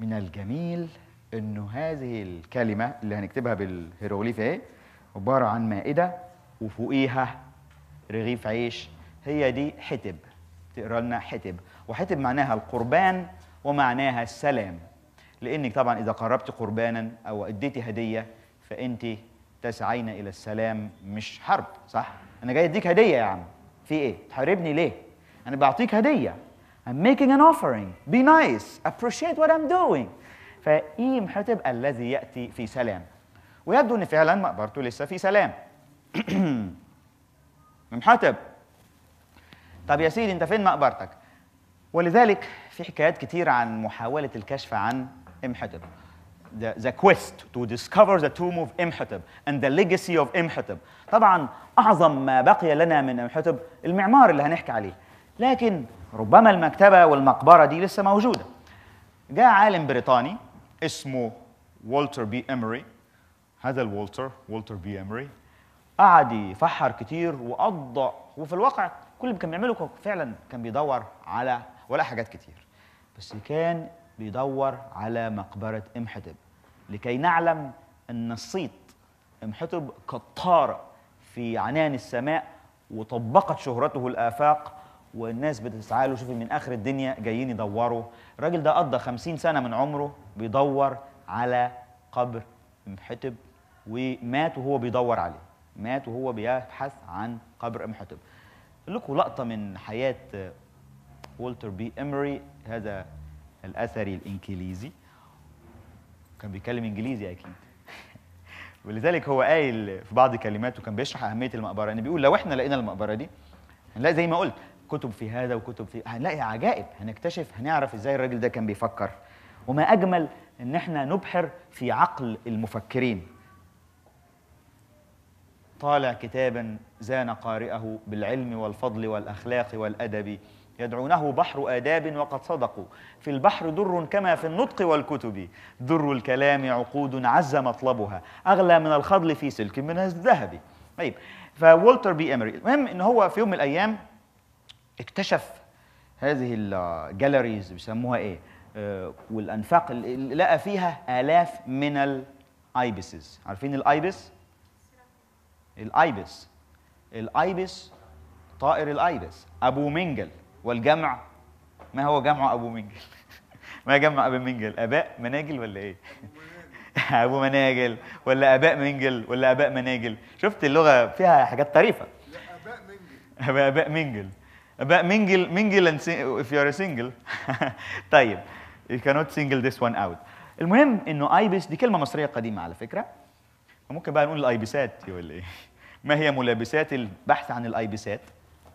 من الجميل انه هذه الكلمه اللي هنكتبها بالهيروغليف اهي عباره عن مائده وفوقيها رغيف عيش هي دي حتب تقرا لنا حتب وحتب معناها القربان ومعناها السلام لانك طبعا اذا قربت قربانا او اديتي هديه فانت تسعين الى السلام مش حرب صح انا جاي اديك هديه يا عم في ايه تحاربني ليه انا بعطيك هديه I'm making an offering. Be nice. Appreciate what I'm doing. فإيم هتبقى الذي يأتي في سلام ويبدو أن فعلا مقبرته لسه في سلام منحتب طب يا سيدي أنت فين مقبرتك؟ ولذلك في حكايات كتير عن محاولة الكشف عن إمحتب The, the quest to discover the tomb of Imhotep and the legacy of Imhotep. طبعا أعظم ما بقي لنا من Imhotep المعمار اللي هنحكي عليه لكن ربما المكتبة والمقبرة دي لسه موجودة جاء عالم بريطاني اسمه والتر بي إمري هذا الوالتر والتر بي إمري قعد يفحر كتير وقضى وفي الواقع كل اللي كان بيعمله فعلا كان بيدور على ولا حاجات كتير بس كان بيدور على مقبرة إمحتب لكي نعلم أن الصيت إمحتب قد طار في عنان السماء وطبقت شهرته الآفاق والناس بتسعى له شوفي من اخر الدنيا جايين يدوروا الراجل ده قضى 50 سنه من عمره بيدور على قبر امحتب ومات وهو بيدور عليه مات وهو بيبحث عن قبر محتب لكم لقطه من حياه والتر بي امري هذا الاثري الانجليزي كان بيتكلم انجليزي اكيد ولذلك هو قايل في بعض كلماته كان بيشرح اهميه المقبره ان يعني بيقول لو احنا لقينا المقبره دي هنلاقي يعني زي ما قلت كتب في هذا وكتب في هنلاقي عجائب هنكتشف هنعرف ازاي الراجل ده كان بيفكر وما اجمل ان احنا نبحر في عقل المفكرين طالع كتابا زان قارئه بالعلم والفضل والاخلاق والادب يدعونه بحر آداب وقد صدقوا في البحر در كما في النطق والكتب در الكلام عقود عز مطلبها أغلى من الخضل في سلك من الذهب طيب فولتر بي إمري المهم إن هو في يوم من الأيام اكتشف هذه الجاليريز بيسموها ايه آه، والانفاق اللي لقى فيها الاف من الايبسز عارفين الايبس الايبس الايبس طائر الايبس ابو منجل والجمع ما هو جمع ابو منجل ما جمع ابو منجل اباء مناجل ولا ايه ابو مناجل ولا اباء منجل ولا اباء مناجل شفت اللغه فيها حاجات طريفه لا اباء منجل اباء منجل بقى منجل mingle اف يو ار you طيب يو كانوت سينجل ذيس وان اوت المهم انه ايبس دي كلمه مصريه قديمه على فكره ممكن بقى نقول الايبسات ولا ايه ما هي ملابسات البحث عن الايبسات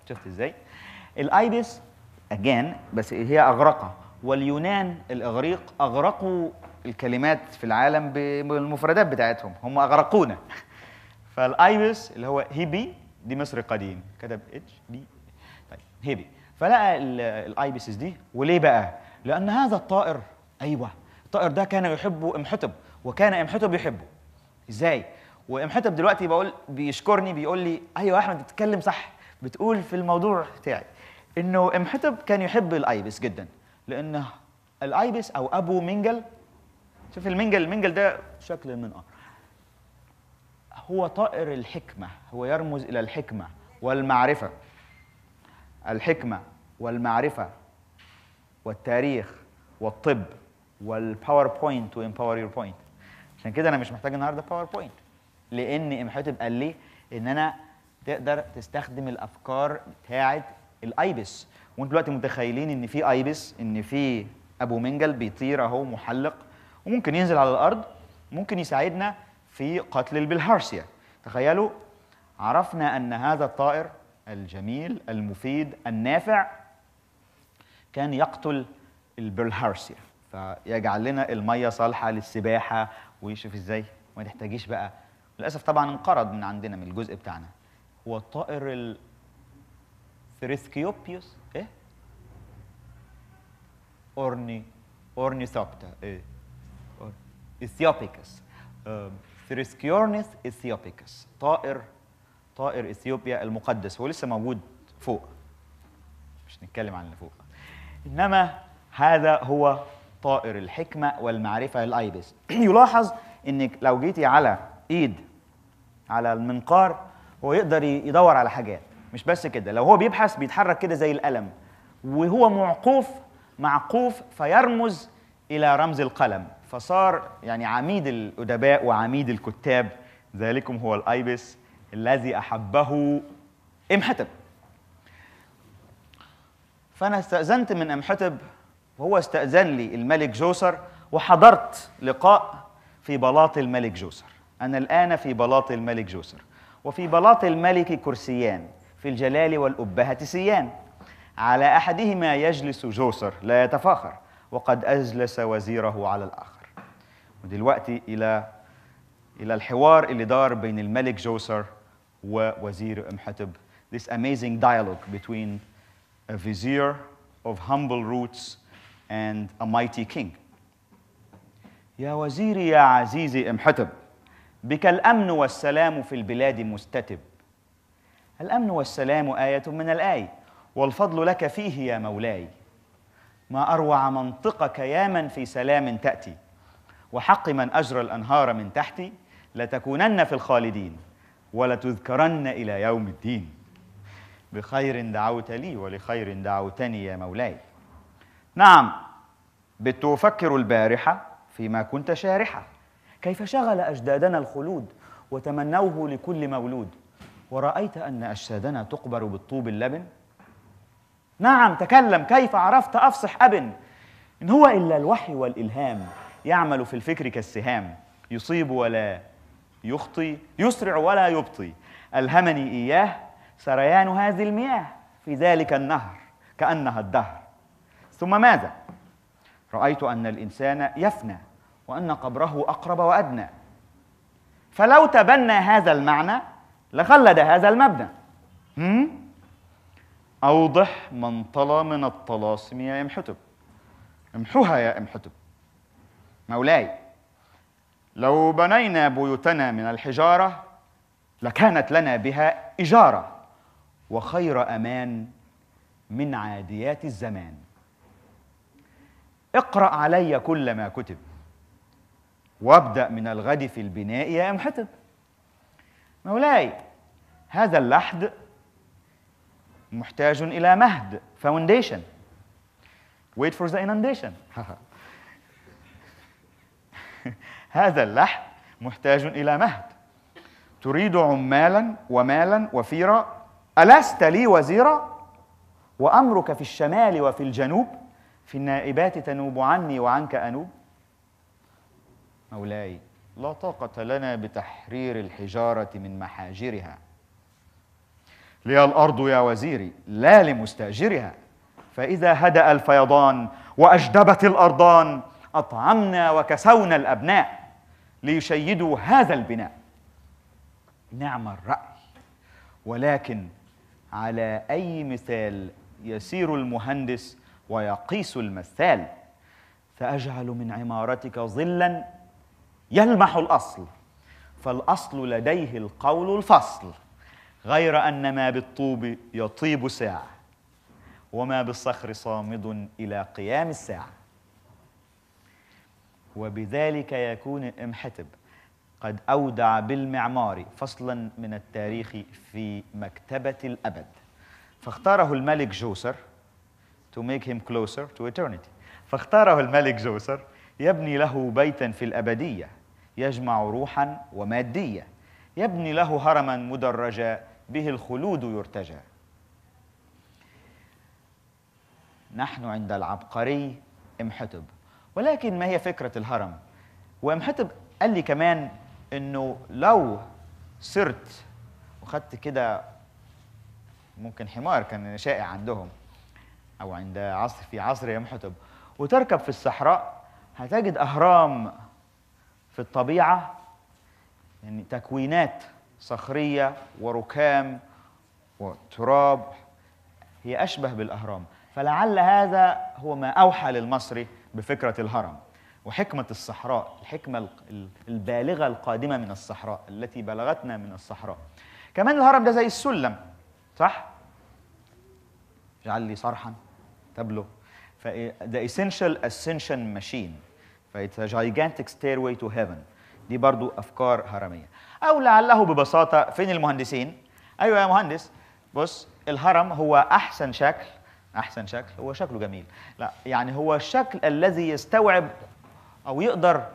شفت ازاي الايبس اجان بس هي اغرقه واليونان الاغريق اغرقوا الكلمات في العالم بالمفردات بتاعتهم هم اغرقونا فالايبس اللي هو هيبي دي مصر قديم كتب اتش بي هيبي فلقى الايبسس دي وليه بقى لان هذا الطائر ايوه الطائر ده كان يحب حتب وكان حتب يحبه ازاي حتب دلوقتي بقول بيشكرني بيقول لي ايوه يا احمد بتتكلم صح بتقول في الموضوع بتاعي انه حتب كان يحب الايبس جدا لان الايبس او ابو منجل شوف المنجل المنجل ده شكل من هو طائر الحكمه هو يرمز الى الحكمه والمعرفه الحكمة والمعرفة والتاريخ والطب والباوربوينت وامباور يور بوينت عشان كده انا مش محتاج النهارده باوربوينت لان ام حاتم قال لي ان انا تقدر تستخدم الافكار بتاعه الايبس وانتوا دلوقتي متخيلين ان في ايبس ان في ابو منجل بيطير اهو محلق وممكن ينزل على الارض ممكن يساعدنا في قتل البلهارسيا تخيلوا عرفنا ان هذا الطائر الجميل المفيد النافع كان يقتل البلهارسيا فيجعل لنا الميه صالحه للسباحه ويشوف ازاي ما نحتاجيش بقى للاسف طبعا انقرض من عندنا من الجزء بتاعنا هو الطائر الثريسكيوبيوس ايه اورني اورنيثوبتا ايه اثيوبيكس ثريسكيورنيث اثيوبيكس طائر طائر اثيوبيا المقدس هو لسه موجود فوق مش نتكلم عن اللي فوق انما هذا هو طائر الحكمه والمعرفه الايبس يلاحظ انك لو جيتي على ايد على المنقار هو يقدر يدور على حاجات مش بس كده لو هو بيبحث بيتحرك كده زي القلم وهو معقوف معقوف فيرمز الى رمز القلم فصار يعني عميد الادباء وعميد الكتاب ذلكم هو الايبس الذي أحبه إمحتب فأنا استأذنت من إمحتب وهو استأذن لي الملك جوسر وحضرت لقاء في بلاط الملك جوسر أنا الآن في بلاط الملك جوسر وفي بلاط الملك كرسيان في الجلال والأبهة سيان على أحدهما يجلس جوسر لا يتفاخر وقد أجلس وزيره على الآخر ودلوقتي إلى إلى الحوار اللي دار بين الملك جوسر ووزير أم حتب. This amazing dialogue between a vizier of humble roots and a mighty king. يا وزيري يا عزيزي أم حتب بك الأمن والسلام في البلاد مستتب. الأمن والسلام آية من الآي والفضل لك فيه يا مولاي. ما أروع منطقك يا من في سلام تأتي وحق من أجرى الأنهار من تحتي لتكونن في الخالدين ولتذكرن إلى يوم الدين بخير دعوت لي ولخير دعوتني يا مولاي نعم بتفكر البارحة فيما كنت شارحة كيف شغل أجدادنا الخلود وتمنوه لكل مولود ورأيت أن أجسادنا تقبر بالطوب اللبن نعم تكلم كيف عرفت أفصح أبن إن هو إلا الوحي والإلهام يعمل في الفكر كالسهام يصيب ولا يخطي يسرع ولا يبطي ألهمني إياه سريان هذه المياه في ذلك النهر كأنها الدهر ثم ماذا؟ رأيت أن الإنسان يفنى وأن قبره أقرب وأدنى فلو تبنى هذا المعنى لخلد هذا المبنى هم؟ أوضح من طلى من الطلاسم يا أم حتب يا أم حتب مولاي لو بنينا بيوتنا من الحجاره لكانت لنا بها اجاره وخير امان من عاديات الزمان اقرا علي كل ما كتب وابدا من الغد في البناء يا أم حتب مولاي هذا اللحد محتاج الى مهد فاونديشن wait for the inundation هذا اللحم محتاج إلى مهد تريد عمالا ومالا وفيرا ألست لي وزيرا وأمرك في الشمال وفي الجنوب في النائبات تنوب عني وعنك أنوب مولاي لا طاقة لنا بتحرير الحجارة من محاجرها لي الأرض يا وزيري لا لمستأجرها فإذا هدأ الفيضان وأجدبت الأرضان أطعمنا وكسونا الأبناء ليشيدوا هذا البناء نعم الرأي ولكن على أي مثال يسير المهندس ويقيس المثال سأجعل من عمارتك ظلا يلمح الأصل فالأصل لديه القول الفصل غير أن ما بالطوب يطيب ساعة وما بالصخر صامد إلى قيام الساعة وبذلك يكون امحتب قد أودع بالمعمار فصلا من التاريخ في مكتبة الأبد فاختاره الملك جوسر to make him closer to eternity فاختاره الملك جوسر يبني له بيتا في الأبدية يجمع روحا ومادية يبني له هرما مدرجا به الخلود يرتجى نحن عند العبقري امحتب ولكن ما هي فكرة الهرم ومحتب قال لي كمان انه لو سرت وخدت كده ممكن حمار كان شائع عندهم او عند عصر في عصر يا محتب وتركب في الصحراء هتجد اهرام في الطبيعه يعني تكوينات صخريه وركام وتراب هي اشبه بالاهرام فلعل هذا هو ما اوحى للمصري بفكرة الهرم وحكمة الصحراء الحكمة البالغة القادمة من الصحراء التي بلغتنا من الصحراء كمان الهرم ده زي السلم صح؟ اجعل لي صرحا تبلغ فده essential ascension machine فإتس gigantic stairway to heaven دي برضو أفكار هرمية أو لعله ببساطة فين المهندسين؟ أيوة يا مهندس بص الهرم هو أحسن شكل احسن شكل هو شكله جميل لا يعني هو الشكل الذي يستوعب او يقدر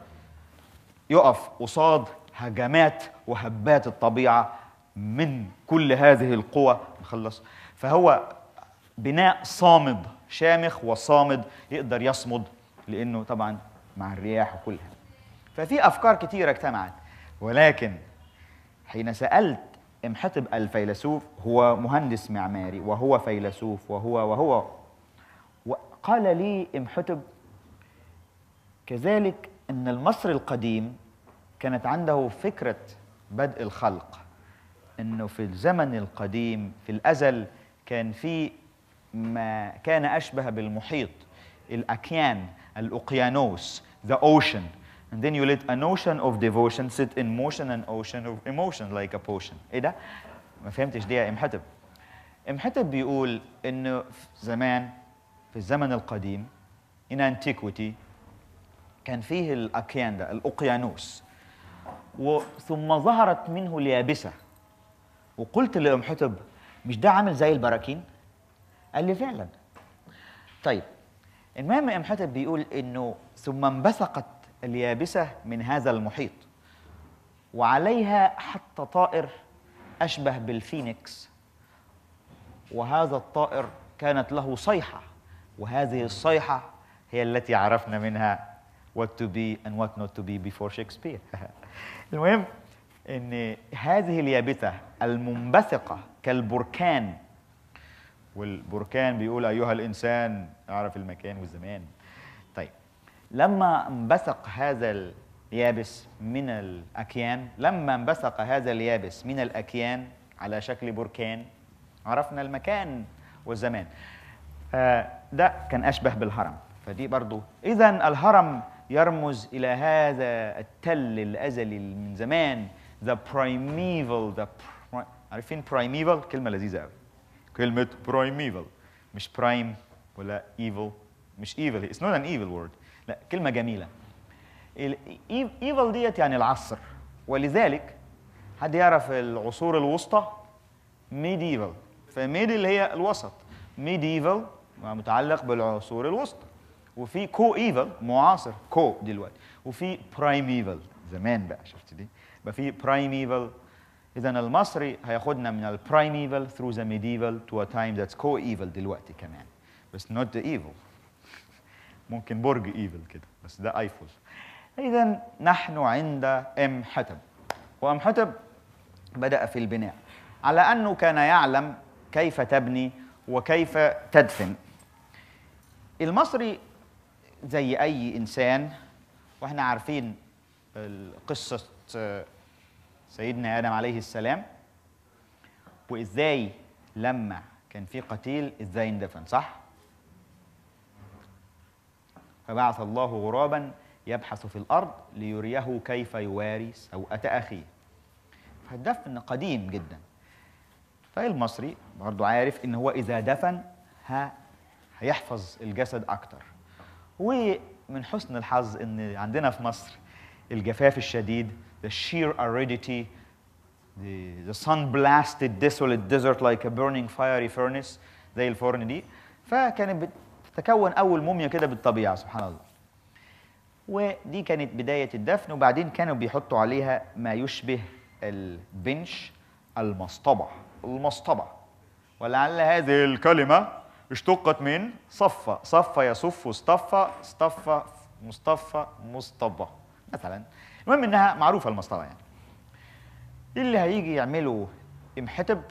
يقف قصاد هجمات وهبات الطبيعه من كل هذه القوى نخلص فهو بناء صامد شامخ وصامد يقدر يصمد لانه طبعا مع الرياح وكلها ففي افكار كتيره اجتمعت ولكن حين سالت ام حطب الفيلسوف هو مهندس معماري وهو فيلسوف وهو وهو وقال لي ام حطب كذلك ان المصري القديم كانت عنده فكره بدء الخلق انه في الزمن القديم في الازل كان في ما كان اشبه بالمحيط الاكيان الاوقيانوس ذا اوشن And then you let a notion of devotion sit in motion an ocean of emotion like a potion. ايه ده؟ ما فهمتش دي يا امحتب. امحتب بيقول انه زمان في الزمن القديم in antiquity كان فيه الاكيان ده الاقيانوس وثم ظهرت منه اليابسه وقلت لام حتب مش ده عامل زي البراكين؟ قال لي فعلا طيب المهم ام حتب بيقول انه ثم انبثقت اليابسة من هذا المحيط وعليها حتى طائر أشبه بالفينيكس وهذا الطائر كانت له صيحة وهذه الصيحة هي التي عرفنا منها what to be and what not to be before Shakespeare المهم ان هذه اليابسة المنبثقة كالبركان والبركان بيقول ايها الانسان اعرف المكان والزمان طيب لما انبثق هذا اليابس من الأكيان لما انبثق هذا اليابس من الأكيان على شكل بركان عرفنا المكان والزمان ده كان أشبه بالهرم فدي برضو إذا الهرم يرمز إلى هذا التل الأزلي من زمان the primeval the pri عارفين primeval كلمة لذيذة قوي كلمة primeval مش prime ولا evil مش evil it's not an evil word لا كلمة جميلة ايفل ديت يعني العصر ولذلك حد يعرف العصور الوسطى ميديفل فميدي اللي هي الوسط ميديفل متعلق بالعصور الوسطى وفي كو ايفل معاصر كو دلوقتي وفي برايم ايفل زمان بقى شفت دي يبقى في ايفل اذا المصري هياخدنا من البرايم ايفل ثرو ذا ميديفل تو ا تايم ذاتس كو ايفل دلوقتي كمان بس نوت ذا ايفل ممكن برج ايفل كده بس ده ايفل اذا نحن عند ام حتب وام حتب بدا في البناء على انه كان يعلم كيف تبني وكيف تدفن المصري زي اي انسان واحنا عارفين قصه سيدنا ادم عليه السلام وازاي لما كان في قتيل ازاي اندفن صح فبعث الله غرابا يبحث في الأرض ليريه كيف يواري سوءة أخيه فالدفن قديم جدا فالمصري برضه عارف إن هو إذا دفن ها هيحفظ الجسد أكتر ومن حسن الحظ إن عندنا في مصر الجفاف الشديد the sheer aridity the, the sun blasted desolate desert like a burning fiery furnace زي الفرن دي فكانت تكون اول موميا كده بالطبيعه سبحان الله ودي كانت بدايه الدفن وبعدين كانوا بيحطوا عليها ما يشبه البنش المصطبه المصطبه ولعل هذه الكلمه اشتقت من صفة صفة يصف اصطفى اصطفى مصطفى مصطبة مثلا المهم انها معروفة المصطبة يعني اللي هيجي يعمله امحتب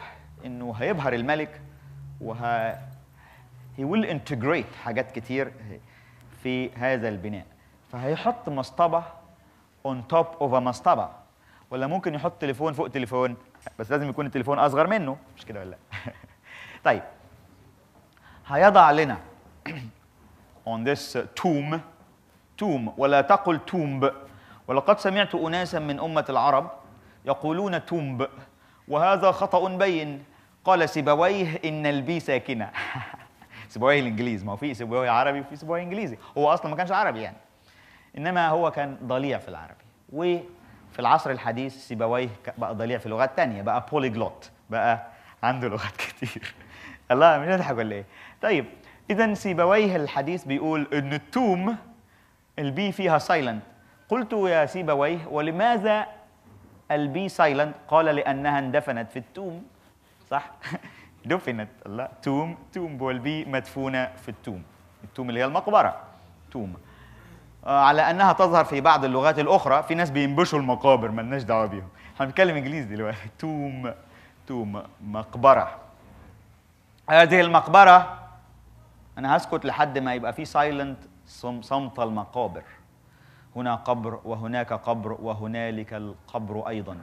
انه هيبهر الملك وه he will integrate حاجات كتير في هذا البناء فهيحط مصطبة on top of a مصطبة ولا ممكن يحط تليفون فوق تليفون بس لازم يكون التليفون أصغر منه مش كده ولا لا طيب هيضع لنا on this tomb tomb ولا تقل tomb ولقد سمعت أناسا من أمة العرب يقولون تومب وهذا خطأ بين قال سيبويه إن البي ساكنة سيبويه الانجليز ما هو في سيبويه عربي وفي سيبويه انجليزي هو اصلا ما كانش عربي يعني انما هو كان ضليع في العربي وفي العصر الحديث سيبويه بقى ضليع في لغات ثانيه بقى بوليجلوت بقى عنده لغات كتير الله مش نضحك ولا ايه طيب اذا سيبويه الحديث بيقول ان التوم البي فيها سايلنت قلت يا سيبويه ولماذا البي سايلنت قال لانها اندفنت في التوم صح دفنت الله توم توم بول بي مدفونة في التوم التوم اللي هي المقبرة توم آه، على انها تظهر في بعض اللغات الاخرى في ناس بينبشوا المقابر لناش دعوه بيهم احنا بنتكلم انجليزي دلوقتي توم توم مقبره هذه المقبره انا هسكت لحد ما يبقى في سايلنت صمت المقابر هنا قبر وهناك قبر وهنالك القبر ايضا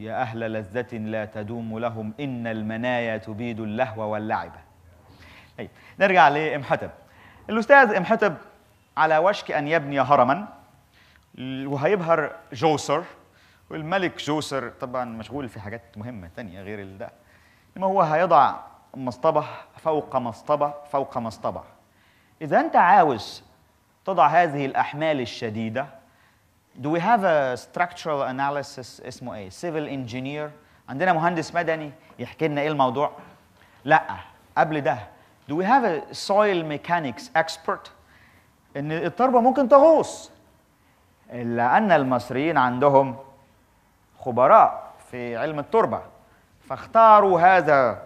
يا أهل لذة لا تدوم لهم إن المنايا تبيد اللهو واللعب طيب نرجع لإمحتب الأستاذ إمحتب على وشك أن يبني هرما وهيبهر جوسر والملك جوسر طبعا مشغول في حاجات مهمة تانية غير ده إنما هو هيضع مصطبة فوق مصطبة فوق مصطبة إذا أنت عاوز تضع هذه الأحمال الشديدة do we have a structural analysis اسمه ايه civil engineer عندنا مهندس مدني يحكي لنا ايه الموضوع لا قبل ده do we have a soil mechanics expert ان التربه ممكن تغوص الا ان المصريين عندهم خبراء في علم التربه فاختاروا هذا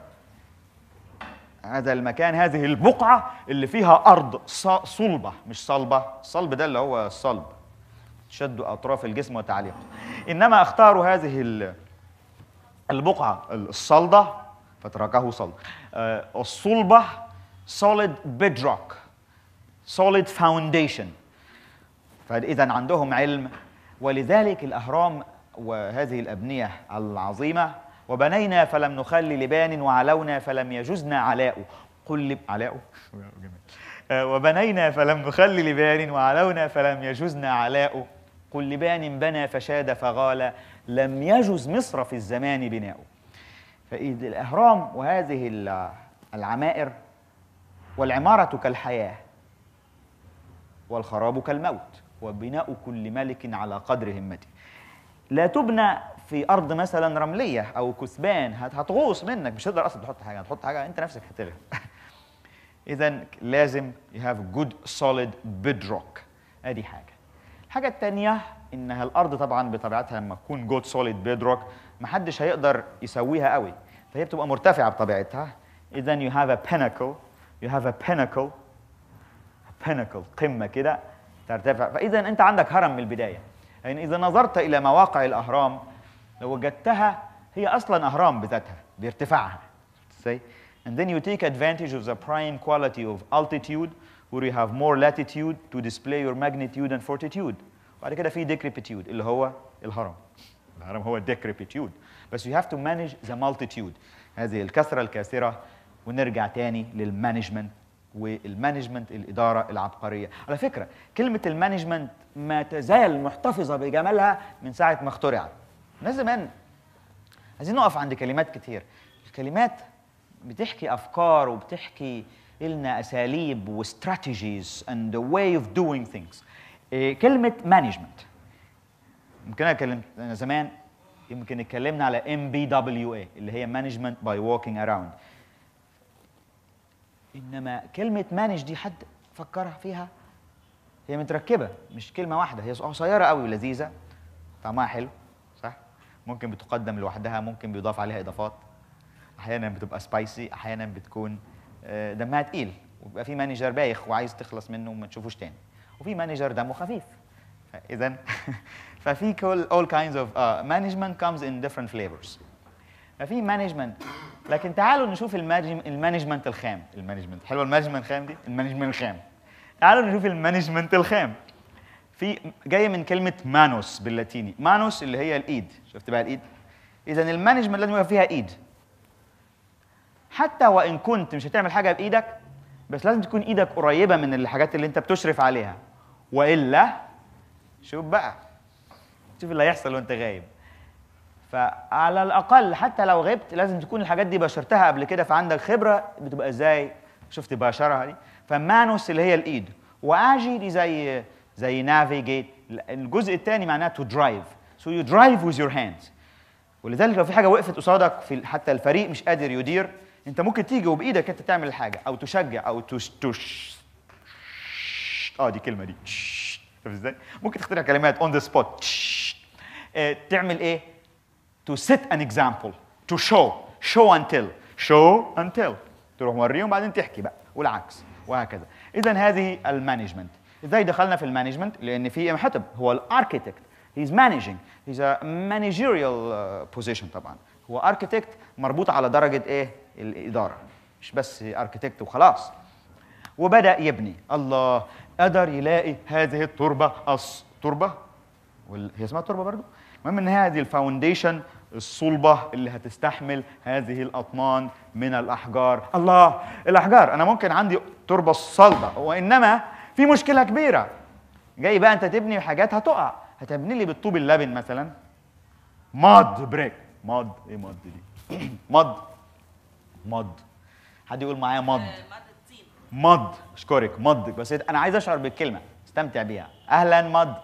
هذا المكان هذه البقعه اللي فيها ارض صلبه مش صلبه الصلب ده اللي هو الصلب شد أطراف الجسم وتعليقه إنما اختاروا هذه البقعة الصلدة فتركه صلد آه، الصلبة solid bedrock solid foundation فإذا عندهم علم ولذلك الأهرام وهذه الأبنية العظيمة وبنينا فلم نخل لبان وعلونا فلم يجزنا علاء قل لب... علاء جميل آه، وبنينا فلم نخل لبان وعلونا فلم يجزنا علاء كل بان بنى فشاد فغال لم يجز مصر في الزمان بناؤه فإذ الأهرام وهذه العمائر والعمارة كالحياة والخراب كالموت وبناء كل ملك على قدر همته لا تبنى في أرض مثلا رملية أو كثبان هتغوص منك مش هتقدر أصلا تحط حاجة هتحط حاجة أنت نفسك هتغرق إذا لازم you have good solid bedrock أدي حاجة الحاجه التانية انها الارض طبعا بطبيعتها لما تكون جود سوليد بيدروك محدش هيقدر يسويها قوي فهي بتبقى مرتفعه بطبيعتها اذا يو هاف ا بينكل يو هاف ا بينكل بينكل قمه كده ترتفع فاذا انت عندك هرم من البدايه يعني اذا نظرت الى مواقع الاهرام لو وجدتها هي اصلا اهرام بذاتها بارتفاعها ازاي and then you take advantage of the prime quality of altitude where you have more latitude to display your magnitude and fortitude وبعد كده في decrepitude اللي هو الهرم الهرم هو decrepitude بس you have to manage the multitude هذه الكثرة الكاسرة ونرجع تاني للمانجمنت والمانجمنت الإدارة العبقرية على فكرة كلمة المانجمنت ما تزال محتفظة بجمالها من ساعة ما اخترعت الناس زمان عايزين نقف عند كلمات كتير الكلمات بتحكي أفكار وبتحكي لنا اساليب واستراتيجيز اند واي اوف دوينج ثينجز كلمه مانجمنت يمكن انا انا زمان يمكن اتكلمنا على ام بي دبليو اي اللي هي مانجمنت باي ووكينج اراوند انما كلمه مانج دي حد فكر فيها هي متركبه مش كلمه واحده هي قصيره قوي ولذيذه طعمها حلو صح ممكن بتقدم لوحدها ممكن بيضاف عليها اضافات احيانا بتبقى سبايسي احيانا بتكون آه، دمها تقيل ويبقى في مانجر بايخ وعايز تخلص منه وما تشوفوش تاني وفي مانجر دمه خفيف اذا ففي كل all kinds of uh, management comes in different flavors ففي مانجمنت لكن تعالوا نشوف المانجمنت الخام المانجمنت حلوه المانجمنت الخام دي المانجمنت الخام تعالوا نشوف المانجمنت الخام في جايه من كلمه مانوس باللاتيني مانوس اللي هي الايد شفت بقى الايد اذا المانجمنت لازم يبقى فيها ايد حتى وان كنت مش هتعمل حاجه بايدك بس لازم تكون ايدك قريبه من الحاجات اللي انت بتشرف عليها والا شوف بقى شوف اللي هيحصل وانت غايب فعلى الاقل حتى لو غبت لازم تكون الحاجات دي باشرتها قبل كده فعندك خبره بتبقى ازاي شفت باشرها دي فمانوس اللي هي الايد واجي دي زي زي نافيجيت الجزء الثاني معناه تو درايف سو يو درايف وذ يور هاندز ولذلك لو في حاجه وقفت قصادك في حتى الفريق مش قادر يدير انت ممكن تيجي وبايدك انت تعمل الحاجه او تشجع او تش تش اه دي كلمه دي شوف ازاي ممكن تخترع كلمات اون ذا سبوت تعمل ايه تو سيت ان اكزامبل تو شو شو انتل شو انتل تروح موريهم بعدين تحكي بقى والعكس وهكذا اذا هذه المانجمنت ازاي دخلنا في المانجمنت لان في حتب هو الاركيتكت هيز مانجينج هيز مانجيريال بوزيشن طبعا هو اركيتكت مربوط على درجه ايه الاداره مش بس اركيتكت وخلاص وبدا يبني الله قدر يلاقي هذه التربه أص تربه وال... هي اسمها تربه برضو المهم ان هذه الفاونديشن الصلبه اللي هتستحمل هذه الاطنان من الاحجار الله الاحجار انا ممكن عندي تربه صلبه وانما في مشكله كبيره جاي بقى انت تبني حاجات هتقع هتبني لي بالطوب اللبن مثلا ماد بريك ماد ايه ماد دي ماد مض حد يقول معايا مض آه، مض اشكرك مض بس انا عايز اشعر بالكلمه استمتع بيها اهلا مض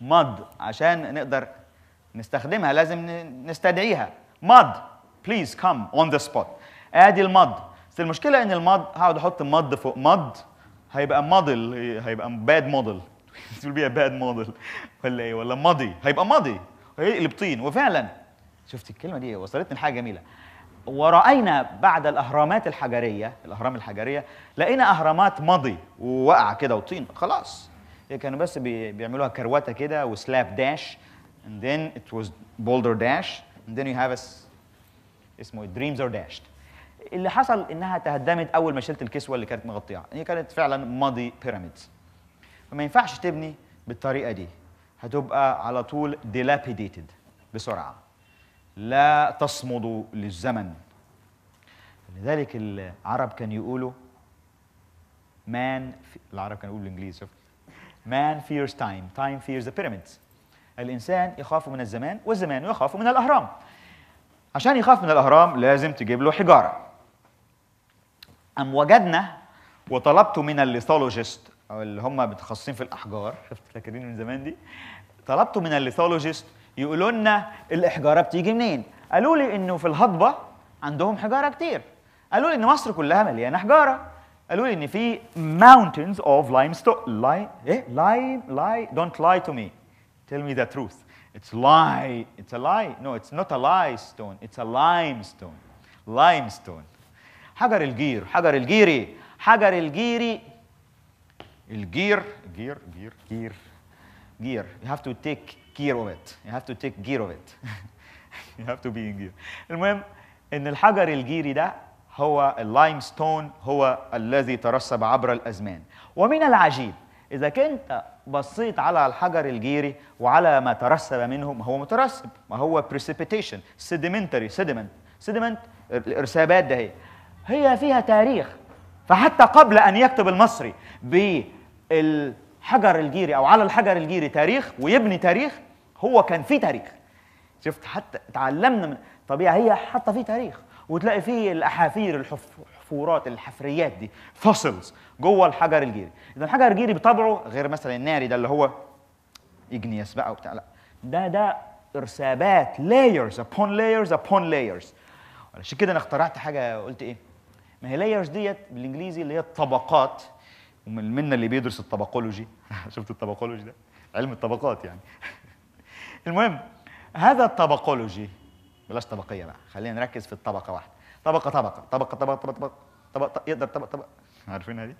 مض عشان نقدر نستخدمها لازم نستدعيها مض بليز كم اون ذا سبوت ادي المض بس المشكله ان المض هقعد احط مض فوق مض هيبقى موديل هيبقى باد موديل تقول بيها باد موديل ولا ايه ولا ماضي هيبقى ماضي هيقلب طين وفعلا شفت الكلمه دي وصلتني لحاجه جميله ورأينا بعد الأهرامات الحجرية الأهرام الحجرية لقينا أهرامات مضي ووقع كده وطين خلاص هي كانوا بس بيعملوها كروته كده وسلاب داش and then it was boulder dash and then you have a اسمه إيه، dreams are dashed اللي حصل انها تهدمت اول ما شلت الكسوه اللي كانت مغطية هي كانت فعلا ماضي بيراميدز فما ينفعش تبني بالطريقه دي هتبقى على طول dilapidated بسرعه لا تصمد للزمن لذلك العرب كان يقولوا مان العرب كانوا يقولوا بالانجليزي مان فيرز تايم تايم فيرز ذا بيراميدز الانسان يخاف من الزمان والزمان يخاف من الاهرام عشان يخاف من الاهرام لازم تجيب له حجاره ام وجدنا وطلبت من الليثولوجيست اللي هم متخصصين في الاحجار شفت فاكرين من زمان دي طلبت من الليثولوجيست يقولوا لنا الاحجاره بتيجي منين قالوا لي انه في الهضبه عندهم حجاره كتير قالوا لي ان مصر كلها مليانه حجاره قالوا لي ان في mountains of limestone لاي ايه لاي لاي don't lie to مي. ذا تروث. the لاي it's lie it's a lie no it's not a lie stone it's a limestone limestone حجر الجير حجر الجيري حجر الجيري الجير جير جير جير جير you have to take gear of it you have to take gear of it you have to be in gear المهم ان الحجر الجيري ده هو اللايمستون هو الذي ترسب عبر الازمان ومن العجيب اذا كنت بصيت على الحجر الجيري وعلى ما ترسب منه ما هو مترسب ما هو precipitation sedimentary sediment sediment الارسابات ده هي هي فيها تاريخ فحتى قبل ان يكتب المصري بالحجر الجيري او على الحجر الجيري تاريخ ويبني تاريخ هو كان في تاريخ شفت حتى تعلمنا من طبيعه هي حاطه في تاريخ وتلاقي فيه الاحافير الحفورات الحفريات دي فوسلز جوه الحجر الجيري اذا الحجر الجيري بطبعه غير مثلا الناري ده اللي هو اجنيس بقى وبتاع لا ده ده ارسابات لايرز upon لايرز upon لايرز عشان كده انا اخترعت حاجه قلت ايه ما هي لايرز ديت بالانجليزي اللي هي الطبقات ومن منا اللي بيدرس الطبقولوجي شفت الطبقولوجي ده علم الطبقات يعني المهم هذا الطبقولوجي بلاش طبقيه بقى خلينا نركز في الطبقه واحده طبقه طبقه طبقه طبقه طبقه طبقه, طبقة يقدر طبقه طبقه عارفينها دي